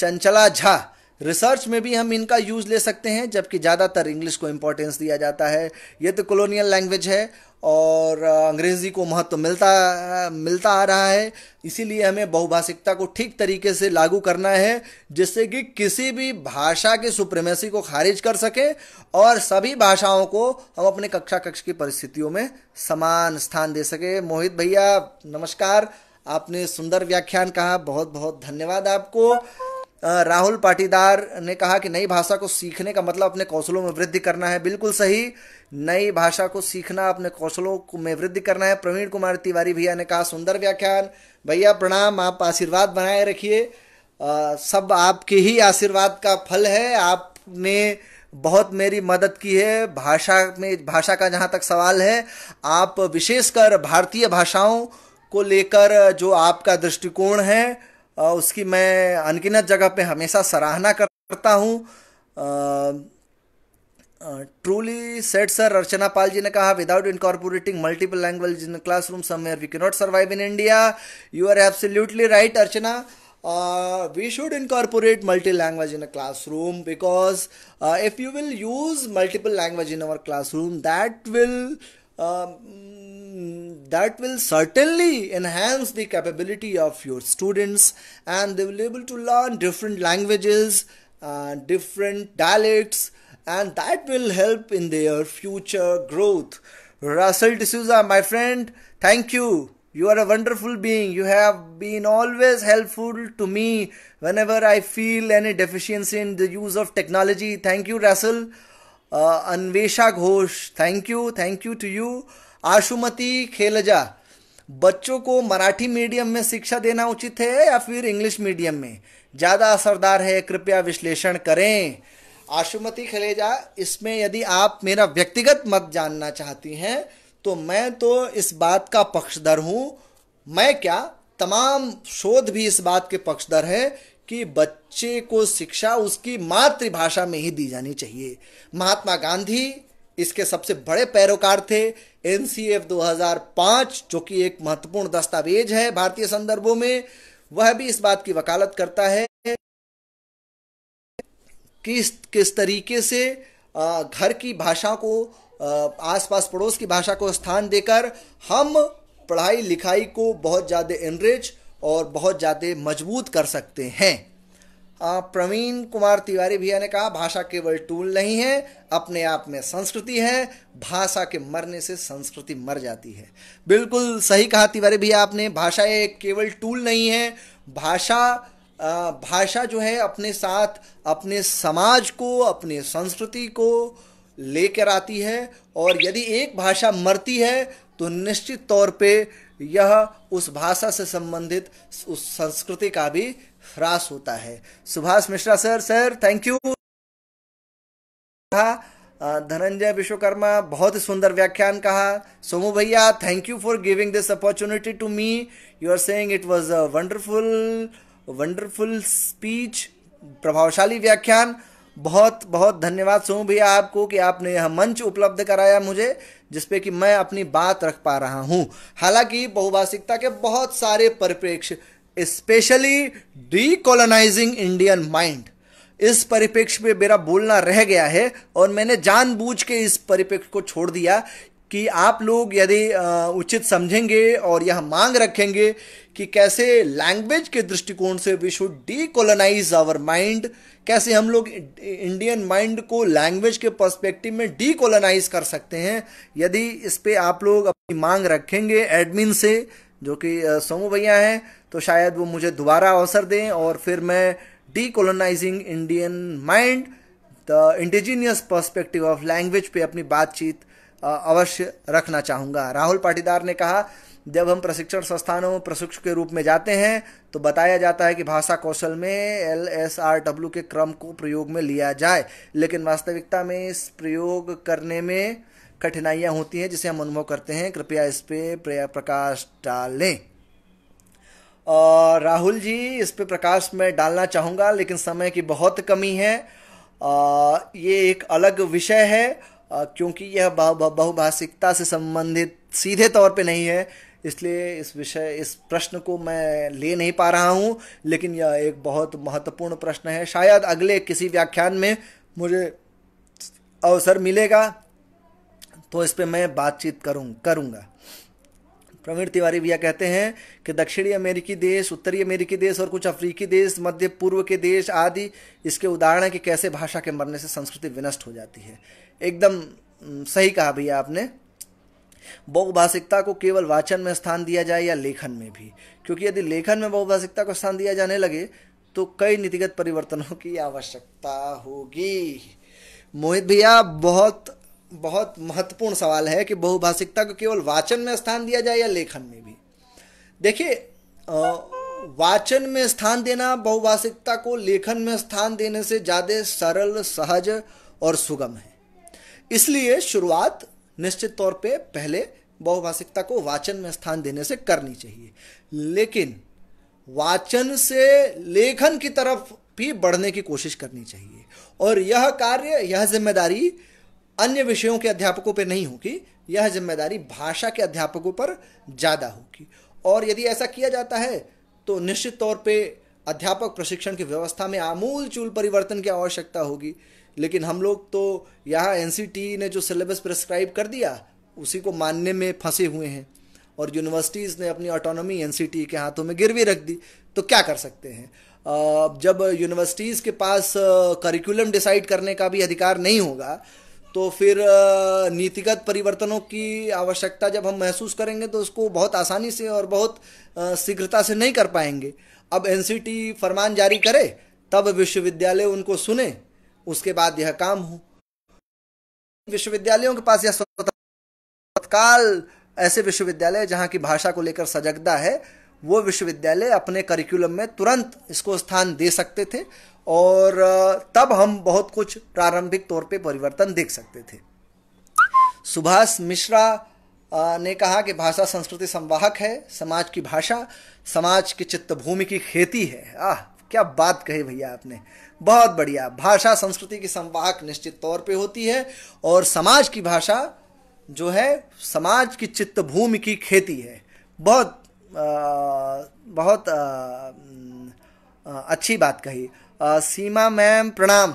चंचला झा रिसर्च में भी हम इनका यूज़ ले सकते हैं जबकि ज़्यादातर इंग्लिश को इम्पोर्टेंस दिया जाता है ये तो कॉलोनियल लैंग्वेज है और अंग्रेज़ी को महत्व तो मिलता मिलता आ रहा है इसीलिए हमें बहुभाषिकता को ठीक तरीके से लागू करना है जिससे कि किसी भी भाषा की सुप्रेमेसी को खारिज कर सकें और सभी भाषाओं को हम अपने कक्षा कक्ष की परिस्थितियों में समान स्थान दे सकें मोहित भैया नमस्कार आपने सुंदर व्याख्यान कहा बहुत बहुत धन्यवाद आपको राहुल पाटीदार ने कहा कि नई भाषा को सीखने का मतलब अपने कौशलों में वृद्धि करना है बिल्कुल सही नई भाषा को सीखना अपने कौशलों में वृद्धि करना है प्रवीण कुमार तिवारी भैया ने कहा सुंदर व्याख्यान भैया प्रणाम आप आशीर्वाद बनाए रखिए सब आपके ही आशीर्वाद का फल है आपने बहुत मेरी मदद की है भाषा में भाषा का जहाँ तक सवाल है आप विशेषकर भारतीय भाषाओं को लेकर जो आपका दृष्टिकोण है उसकी मैं अनगिनत जगह पे हमेशा सराहना करता हूँ truly said sir Archana Pal ji ने कहा without incorporating multiple language in classroom somewhere we can not survive in India you are absolutely right Archana uh, we should incorporate multi language in a classroom because uh, if you will use multiple language in our classroom that will um, that will certainly enhance the capability of your students and they will be able to learn different languages and uh, different dialects and that will help in their future growth russell d'souza my friend thank you you are a wonderful being you have been always helpful to me whenever i feel any deficiency in the use of technology thank you russell uh, Anvesha Ghosh. Thank you, thank you to you. Ashumati Khelja बच्चों को Marathi medium में शिक्षा देना उचित है या फिर English medium में ज़्यादा असरदार है कृपया विश्लेषण करें आशुमती खलेजा इसमें यदि आप मेरा व्यक्तिगत मत जानना चाहती हैं तो मैं तो इस बात का पक्षधर हूँ मैं क्या तमाम शोध भी इस बात के पक्षधर है कि बच्चे को शिक्षा उसकी मातृभाषा में ही दी जानी चाहिए महात्मा गांधी इसके सबसे बड़े पैरोकार थे एन 2005 जो कि एक महत्वपूर्ण दस्तावेज है भारतीय संदर्भों में वह भी इस बात की वकालत करता है किस किस तरीके से घर की भाषा को आसपास पड़ोस की भाषा को स्थान देकर हम पढ़ाई लिखाई को बहुत ज़्यादा एनरिच और बहुत ज़्यादा मजबूत कर सकते हैं प्रवीण कुमार तिवारी भैया ने कहा भाषा केवल टूल नहीं है अपने आप में संस्कृति है भाषा के मरने से संस्कृति मर जाती है बिल्कुल सही कहा तिवारी भैया आपने भाषा एक केवल टूल नहीं है भाषा भाषा जो है अपने साथ अपने समाज को अपने संस्कृति को लेकर आती है और यदि एक भाषा मरती है तो निश्चित तौर पे यह उस भाषा से संबंधित उस संस्कृति का भी ह्रास होता है Subhash Mishra sir sir thank you Dhananjay Vishwakarma बहुत सुंदर व्याख्यान कहा सोमू भैया thank you for giving this opportunity to me you are saying it was a wonderful wonderful speech प्रभावशाली व्याख्यान बहुत बहुत धन्यवाद सोमू भैया आपको कि आपने यह मंच उपलब्ध कराया मुझे जिसपे कि मैं अपनी बात रख पा रहा हूँ हालांकि बहुभाषिकता के बहुत सारे परिप्रेक्ष्य स्पेशली डीकोलोनाइजिंग इंडियन माइंड इस परिपेक्ष में मेरा बोलना रह गया है और मैंने जानबूझ के इस परिपेक्ष को छोड़ दिया कि आप लोग यदि उचित समझेंगे और यह मांग रखेंगे कि कैसे लैंग्वेज के दृष्टिकोण से we should decolonize our mind कैसे हम लोग इंडियन माइंड को लैंग्वेज के पर्सपेक्टिव में डीकोलोनाइज कर सकते हैं यदि इस पर आप लोग अपनी मांग रखेंगे एडमिन से जो कि सोमू भैया हैं तो शायद वो मुझे दोबारा अवसर दें और फिर मैं decolonizing Indian mind the indigenous perspective of language पे अपनी बातचीत अवश्य रखना चाहूँगा राहुल पाटीदार ने कहा जब हम प्रशिक्षण संस्थानों में प्रशिक्षक के रूप में जाते हैं तो बताया जाता है कि भाषा कौशल में एल एस आर डब्ल्यू के क्रम को प्रयोग में लिया जाए लेकिन वास्तविकता में इस प्रयोग करने में कठिनाइयाँ होती हैं जिसे हम अनुभव करते हैं कृपया इस पर प्रकाश डालें और राहुल जी इस पर प्रकाश मैं डालना चाहूँगा लेकिन समय की बहुत कमी है आ, ये एक अलग विषय है आ, क्योंकि यह बहुभाषिकता से संबंधित सीधे तौर पे नहीं है इसलिए इस विषय इस प्रश्न को मैं ले नहीं पा रहा हूँ लेकिन यह एक बहुत महत्वपूर्ण प्रश्न है शायद अगले किसी व्याख्यान में मुझे अवसर मिलेगा तो इस पर मैं बातचीत करूँ करूँगा प्रवीण तिवारी भैया कहते हैं कि दक्षिणी अमेरिकी देश उत्तरी अमेरिकी देश और कुछ अफ्रीकी देश मध्य पूर्व के देश आदि इसके उदाहरण है कि कैसे भाषा के मरने से संस्कृति विनष्ट हो जाती है एकदम सही कहा भैया आपने बहुभाषिकता को केवल वाचन में स्थान दिया जाए या लेखन में भी क्योंकि यदि लेखन में बहुभाषिकता को स्थान दिया जाने लगे तो कई नीतिगत परिवर्तनों की आवश्यकता होगी मोहित भैया बहुत बहुत महत्वपूर्ण सवाल है कि बहुभाषिकता को केवल वाचन में स्थान दिया जाए या लेखन में भी देखिए वाचन में स्थान देना बहुभाषिकता को लेखन में स्थान देने से ज़्यादा सरल सहज और सुगम है इसलिए शुरुआत निश्चित तौर पे पहले बहुभाषिकता को वाचन में स्थान देने से करनी चाहिए लेकिन वाचन से लेखन की तरफ भी बढ़ने की कोशिश करनी चाहिए और यह कार्य यह जिम्मेदारी अन्य विषयों के अध्यापकों पर नहीं होगी यह जिम्मेदारी भाषा के अध्यापकों पर ज़्यादा होगी और यदि ऐसा किया जाता है तो निश्चित तौर पे अध्यापक प्रशिक्षण की व्यवस्था में आमूल चूल परिवर्तन की आवश्यकता होगी लेकिन हम लोग तो यहाँ एन ने जो सिलेबस प्रिस्क्राइब कर दिया उसी को मानने में फंसे हुए हैं और यूनिवर्सिटीज़ ने अपनी ऑटोनॉमी एन के हाथों में गिरवी रख दी तो क्या कर सकते हैं जब यूनिवर्सिटीज़ के पास करिकुलम डिसाइड करने का भी अधिकार नहीं होगा तो फिर नीतिगत परिवर्तनों की आवश्यकता जब हम महसूस करेंगे तो उसको बहुत आसानी से और बहुत शीघ्रता से नहीं कर पाएंगे अब एन फरमान जारी करे तब विश्वविद्यालय उनको सुने उसके बाद यह काम हो विश्वविद्यालयों के पास यह तत्काल ऐसे विश्वविद्यालय जहाँ की भाषा को लेकर सजगता है वो विश्वविद्यालय अपने करिकुलम में तुरंत इसको स्थान दे सकते थे और तब हम बहुत कुछ प्रारंभिक तौर पे परिवर्तन देख सकते थे सुभाष मिश्रा ने कहा कि भाषा संस्कृति संवाहक है समाज की भाषा समाज की चित्त भूमि की खेती है आह क्या बात कही भैया आपने बहुत बढ़िया भाषा संस्कृति की संवाहक निश्चित तौर पे होती है और समाज की भाषा जो है समाज की चित्त भूमि की खेती है बहुत आ, बहुत आ, आ, अच्छी बात कही आ, सीमा मैम प्रणाम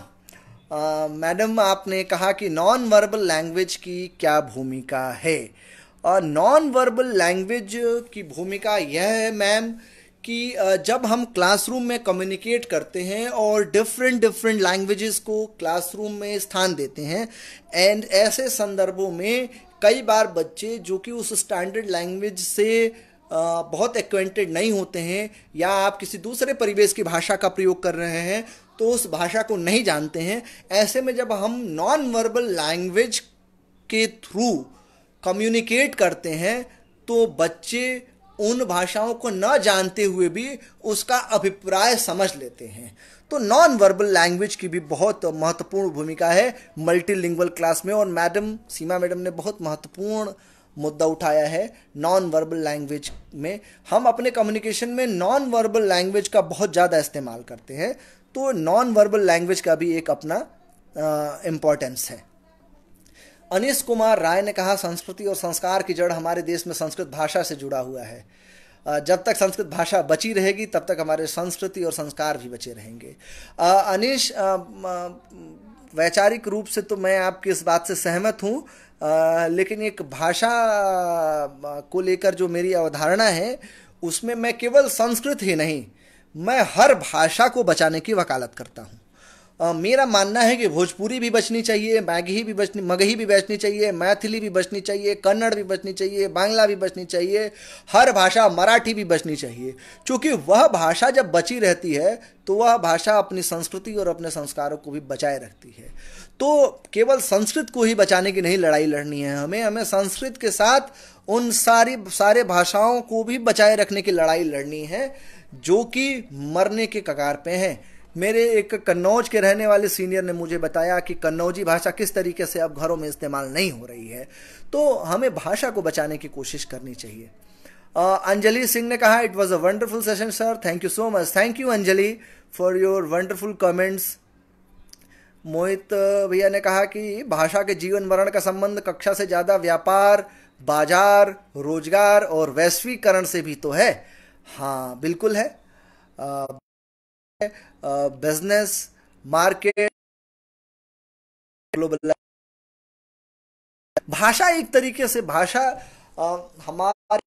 मैडम आपने कहा कि नॉन वर्बल लैंग्वेज की क्या भूमिका है और नॉन वर्बल लैंग्वेज की भूमिका यह है मैम कि जब हम क्लासरूम में कम्युनिकेट करते हैं और डिफरेंट डिफरेंट लैंग्वेजेस को क्लासरूम में स्थान देते हैं एंड ऐसे संदर्भों में कई बार बच्चे जो कि उस स्टैंडर्ड लैंग्वेज से बहुत एक्वेंटेड नहीं होते हैं या आप किसी दूसरे परिवेश की भाषा का प्रयोग कर रहे हैं तो उस भाषा को नहीं जानते हैं ऐसे में जब हम नॉन वर्बल लैंग्वेज के थ्रू कम्युनिकेट करते हैं तो बच्चे उन भाषाओं को न जानते हुए भी उसका अभिप्राय समझ लेते हैं तो नॉन वर्बल लैंग्वेज की भी बहुत महत्वपूर्ण भूमिका है मल्टीलिंगुअल क्लास में और मैडम सीमा मैडम ने बहुत महत्वपूर्ण मुद्दा उठाया है नॉन वर्बल लैंग्वेज में हम अपने कम्युनिकेशन में नॉन वर्बल लैंग्वेज का बहुत ज़्यादा इस्तेमाल करते हैं तो नॉन वर्बल लैंग्वेज का भी एक अपना इम्पोर्टेंस है अनिस कुमार राय ने कहा संस्कृति और संस्कार की जड़ हमारे देश में संस्कृत भाषा से जुड़ा हुआ है जब तक संस्कृत भाषा बची रहेगी तब तक हमारे संस्कृति और संस्कार भी बचे रहेंगे अनिश वैचारिक रूप से तो मैं आपकी इस बात से सहमत हूँ आ, लेकिन एक भाषा को लेकर जो मेरी अवधारणा है उसमें मैं केवल संस्कृत ही नहीं मैं हर भाषा को बचाने की वकालत करता हूँ मेरा मानना है कि भोजपुरी भी बचनी चाहिए मैगही भी बचनी मगही भी बचनी चाहिए मैथिली भी बचनी चाहिए कन्नड़ भी बचनी चाहिए बांग्ला भी बचनी चाहिए हर भाषा मराठी भी बचनी चाहिए क्योंकि वह भाषा जब बची रहती है तो वह भाषा अपनी संस्कृति और अपने संस्कारों को भी बचाए रखती है तो केवल संस्कृत को ही बचाने की नहीं लड़ाई लड़नी है हमें हमें संस्कृत के साथ उन सारी सारे भाषाओं को भी बचाए रखने की लड़ाई लड़नी है जो कि मरने के कगार पे हैं मेरे एक कन्नौज के रहने वाले सीनियर ने मुझे बताया कि कन्नौजी भाषा किस तरीके से अब घरों में इस्तेमाल नहीं हो रही है तो हमें भाषा को बचाने की कोशिश करनी चाहिए अंजलि सिंह ने कहा it was a wonderful session sir thank you so much thank you Anjali for your wonderful comments Mohit भैया ने कहा कि भाषा के जीवन मरण का संबंध कक्षा से ज़्यादा व्यापार बाजार रोजगार और वैश्वीकरण से भी तो है हाँ बिल्कुल है बिजनेस मार्केट ग्लोबल भाषा एक तरीके से भाषा हमारे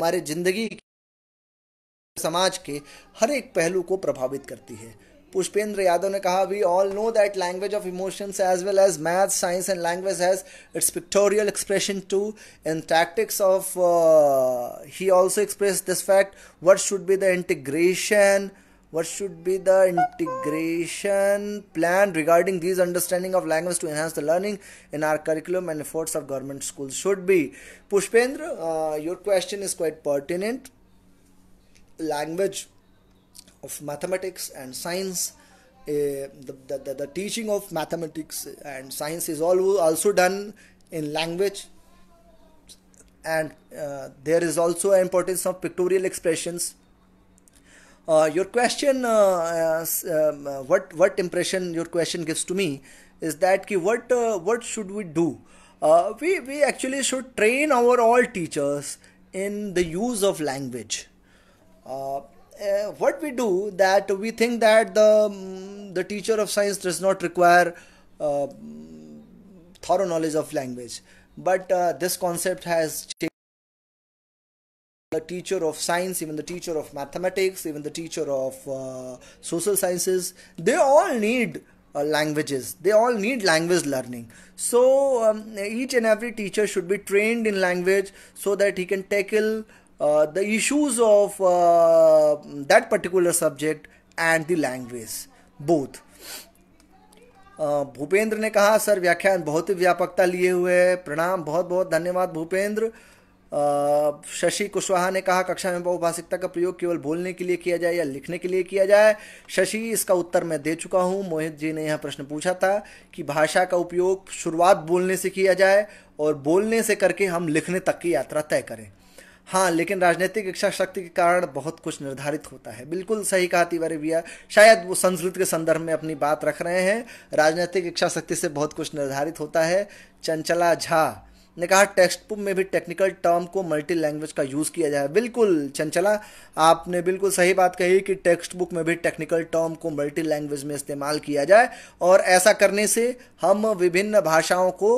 हमारे जिंदगी समाज के हर एक पहलू को प्रभावित करती है Pushpendra Yadav ne kaha, we all know that language of emotions as well as math, science and language has its pictorial expression too. In tactics of, uh, he also expressed this fact, what should be the integration, what should be the integration plan regarding these understanding of language to enhance the learning in our curriculum and efforts of government schools should be. Pushpendra, uh, your question is quite pertinent. Language of mathematics and science. Uh, the, the, the, the, teaching of mathematics and science is also done in language and uh, there is also importance of pictorial expressions uh, your question uh, um, uh, what what impression your question gives to me is that ki what uh, what should we do we we actually should train our all teachers in the use of language uh, what we do that we think that the mm, the teacher of science does not require uh, mm, thorough knowledge of language but uh, this concept has changed the teacher of science even the teacher of mathematics even the teacher of uh, social sciences they all need uh, languages they all need language learning so um, each and every teacher should be trained in language so that he can tackle the uh, the issues of uh, that particular subject and the language both uh, Bhupendra ने कहा sir व्याख्यान बहुत ही व्यापकता लिए हुए है प्रणाम बहुत बहुत धन्यवाद भूपेंद्र uh, शशि कुशवाहा ने कहा कक्षा में बहुभाषिकता का प्रयोग केवल बोलने के लिए किया जाए या लिखने के लिए किया जाए शशि इसका उत्तर मैं दे चुका हूँ मोहित जी ने यह प्रश्न पूछा था कि भाषा का उपयोग शुरुआत बोलने से किया जाए और बोलने से करके हम लिखने तक की यात्रा तय करें हाँ लेकिन राजनीतिक इच्छा शक्ति के कारण बहुत कुछ निर्धारित होता है बिल्कुल सही कहा तिवारी भैया शायद वो संस्कृत के संदर्भ में अपनी बात रख रहे हैं राजनीतिक इच्छा शक्ति से बहुत कुछ निर्धारित होता है चंचला झा ने कहा टेक्स्ट बुक में भी टेक्निकल टर्म को मल्टी लैंग्वेज का यूज़ किया जाए बिल्कुल चंचला आपने बिल्कुल सही बात कही कि टेक्स्ट बुक में भी टेक्निकल टर्म को मल्टी लैंग्वेज में इस्तेमाल किया जाए और ऐसा करने से हम विभिन्न भाषाओं को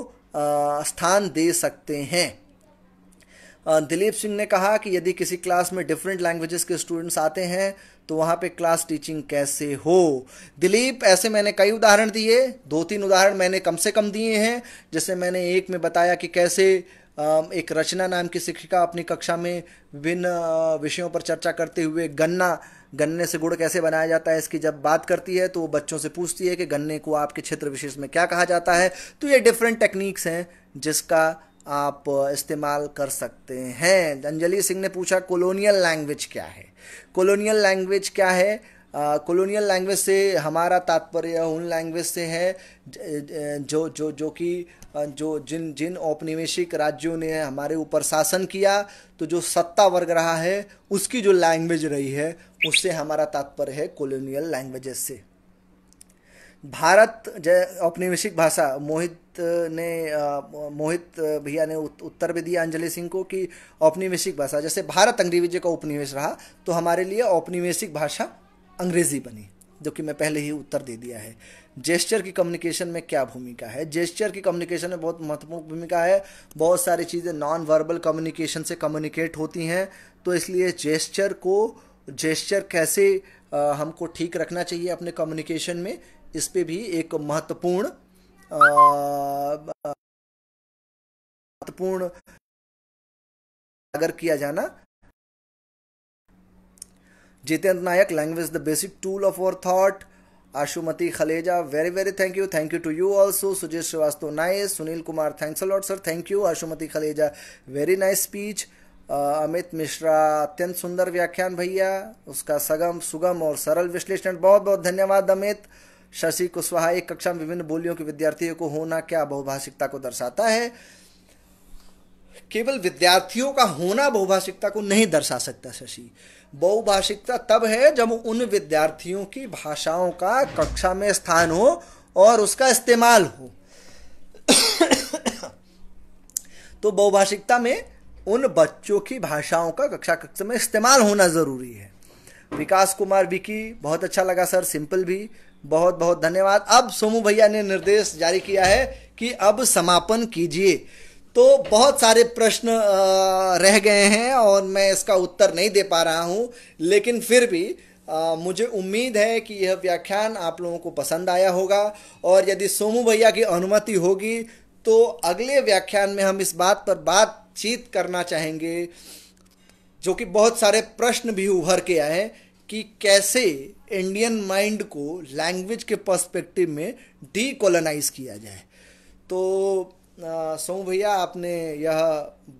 स्थान दे सकते हैं दिलीप सिंह ने कहा कि यदि किसी क्लास में डिफरेंट लैंग्वेजेस के स्टूडेंट्स आते हैं तो वहाँ पे क्लास टीचिंग कैसे हो दिलीप ऐसे मैंने कई उदाहरण दिए दो तीन उदाहरण मैंने कम से कम दिए हैं जैसे मैंने एक में बताया कि कैसे एक रचना नाम की शिक्षिका अपनी कक्षा में विभिन्न विषयों पर चर्चा करते हुए गन्ना गन्ने से गुड़ कैसे बनाया जाता है इसकी जब बात करती है तो वो बच्चों से पूछती है कि गन्ने को आपके क्षेत्र विशेष में क्या कहा जाता है तो ये डिफरेंट टेक्निक्स हैं जिसका आप इस्तेमाल कर सकते हैं अंजलि सिंह ने पूछा कॉलोनियल लैंग्वेज क्या है कॉलोनियल लैंग्वेज क्या है कॉलोनियल लैंग्वेज से हमारा तात्पर्य उन लैंग्वेज से है जो जो जो कि जो जिन जिन औपनिवेशिक राज्यों ने हमारे ऊपर शासन किया तो जो सत्ता वर्ग रहा है उसकी जो लैंग्वेज रही है उससे हमारा तात्पर्य है कॉलोनियल लैंग्वेजेस से भारत जय औपनिवेशिक भाषा मोहित ने मोहित भैया ने उत्तर भी दिया अंजलि सिंह को कि औपनिवेशिक भाषा जैसे भारत अंग्रेजी का उपनिवेश रहा तो हमारे लिए औपनिवेशिक भाषा अंग्रेजी बनी जो कि मैं पहले ही उत्तर दे दिया है जेस्चर की कम्युनिकेशन में क्या भूमिका है जेस्चर की कम्युनिकेशन में बहुत महत्वपूर्ण भूमिका है बहुत सारी चीज़ें नॉन वर्बल कम्युनिकेशन से कम्युनिकेट होती हैं तो इसलिए जेस्चर को जेस्चर कैसे आ, हमको ठीक रखना चाहिए अपने कम्युनिकेशन में इस पर भी एक महत्वपूर्ण महत्वपूर्ण अगर किया जाना Jitendra Nayak language the basic tool of our thought Ashumati Khaleja very very thank you thank you to you also Sujesh Srivastava nice Sunil Kumar thanks a lot sir thank you Ashumati Khaleja very nice speech Amit Mishra अत्यंत सुंदर व्याख्यान भैया उसका सगम सुगम और सरल विश्लेषण बहुत बहुत धन्यवाद अमित शशि कुशवाहा एक कक्षा में विभिन्न बोलियों के विद्यार्थियों को होना क्या बहुभाषिकता को दर्शाता है केवल विद्यार्थियों का होना बहुभाषिकता को नहीं दर्शा सकता शशि बहुभाषिकता तब है जब उन विद्यार्थियों की भाषाओं का कक्षा में स्थान हो और उसका इस्तेमाल हो तो बहुभाषिकता में उन बच्चों की भाषाओं का कक्षा कक्षा में इस्तेमाल होना ज़रूरी है विकास कुमार विकी बहुत अच्छा लगा सर सिंपल भी बहुत बहुत धन्यवाद अब सोमू भैया ने निर्देश जारी किया है कि अब समापन कीजिए तो बहुत सारे प्रश्न रह गए हैं और मैं इसका उत्तर नहीं दे पा रहा हूँ लेकिन फिर भी आ, मुझे उम्मीद है कि यह व्याख्यान आप लोगों को पसंद आया होगा और यदि सोमू भैया की अनुमति होगी तो अगले व्याख्यान में हम इस बात पर बातचीत करना चाहेंगे जो कि बहुत सारे प्रश्न भी उभर के आए कि कैसे इंडियन माइंड को लैंग्वेज के पर्सपेक्टिव में डीकोलोनाइज किया जाए तो सोम भैया आपने यह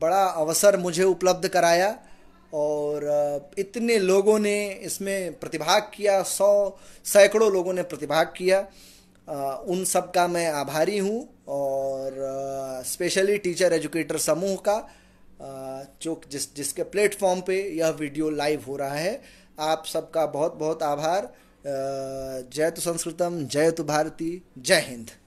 बड़ा अवसर मुझे उपलब्ध कराया और इतने लोगों ने इसमें प्रतिभाग किया सौ सैकड़ों लोगों ने प्रतिभाग किया उन सब का मैं आभारी हूँ और स्पेशली टीचर एजुकेटर समूह का जो जिस जिसके प्लेटफॉर्म पे यह वीडियो लाइव हो रहा है आप सबका बहुत बहुत आभार जय तो संस्कृतम जय तो भारती जय हिंद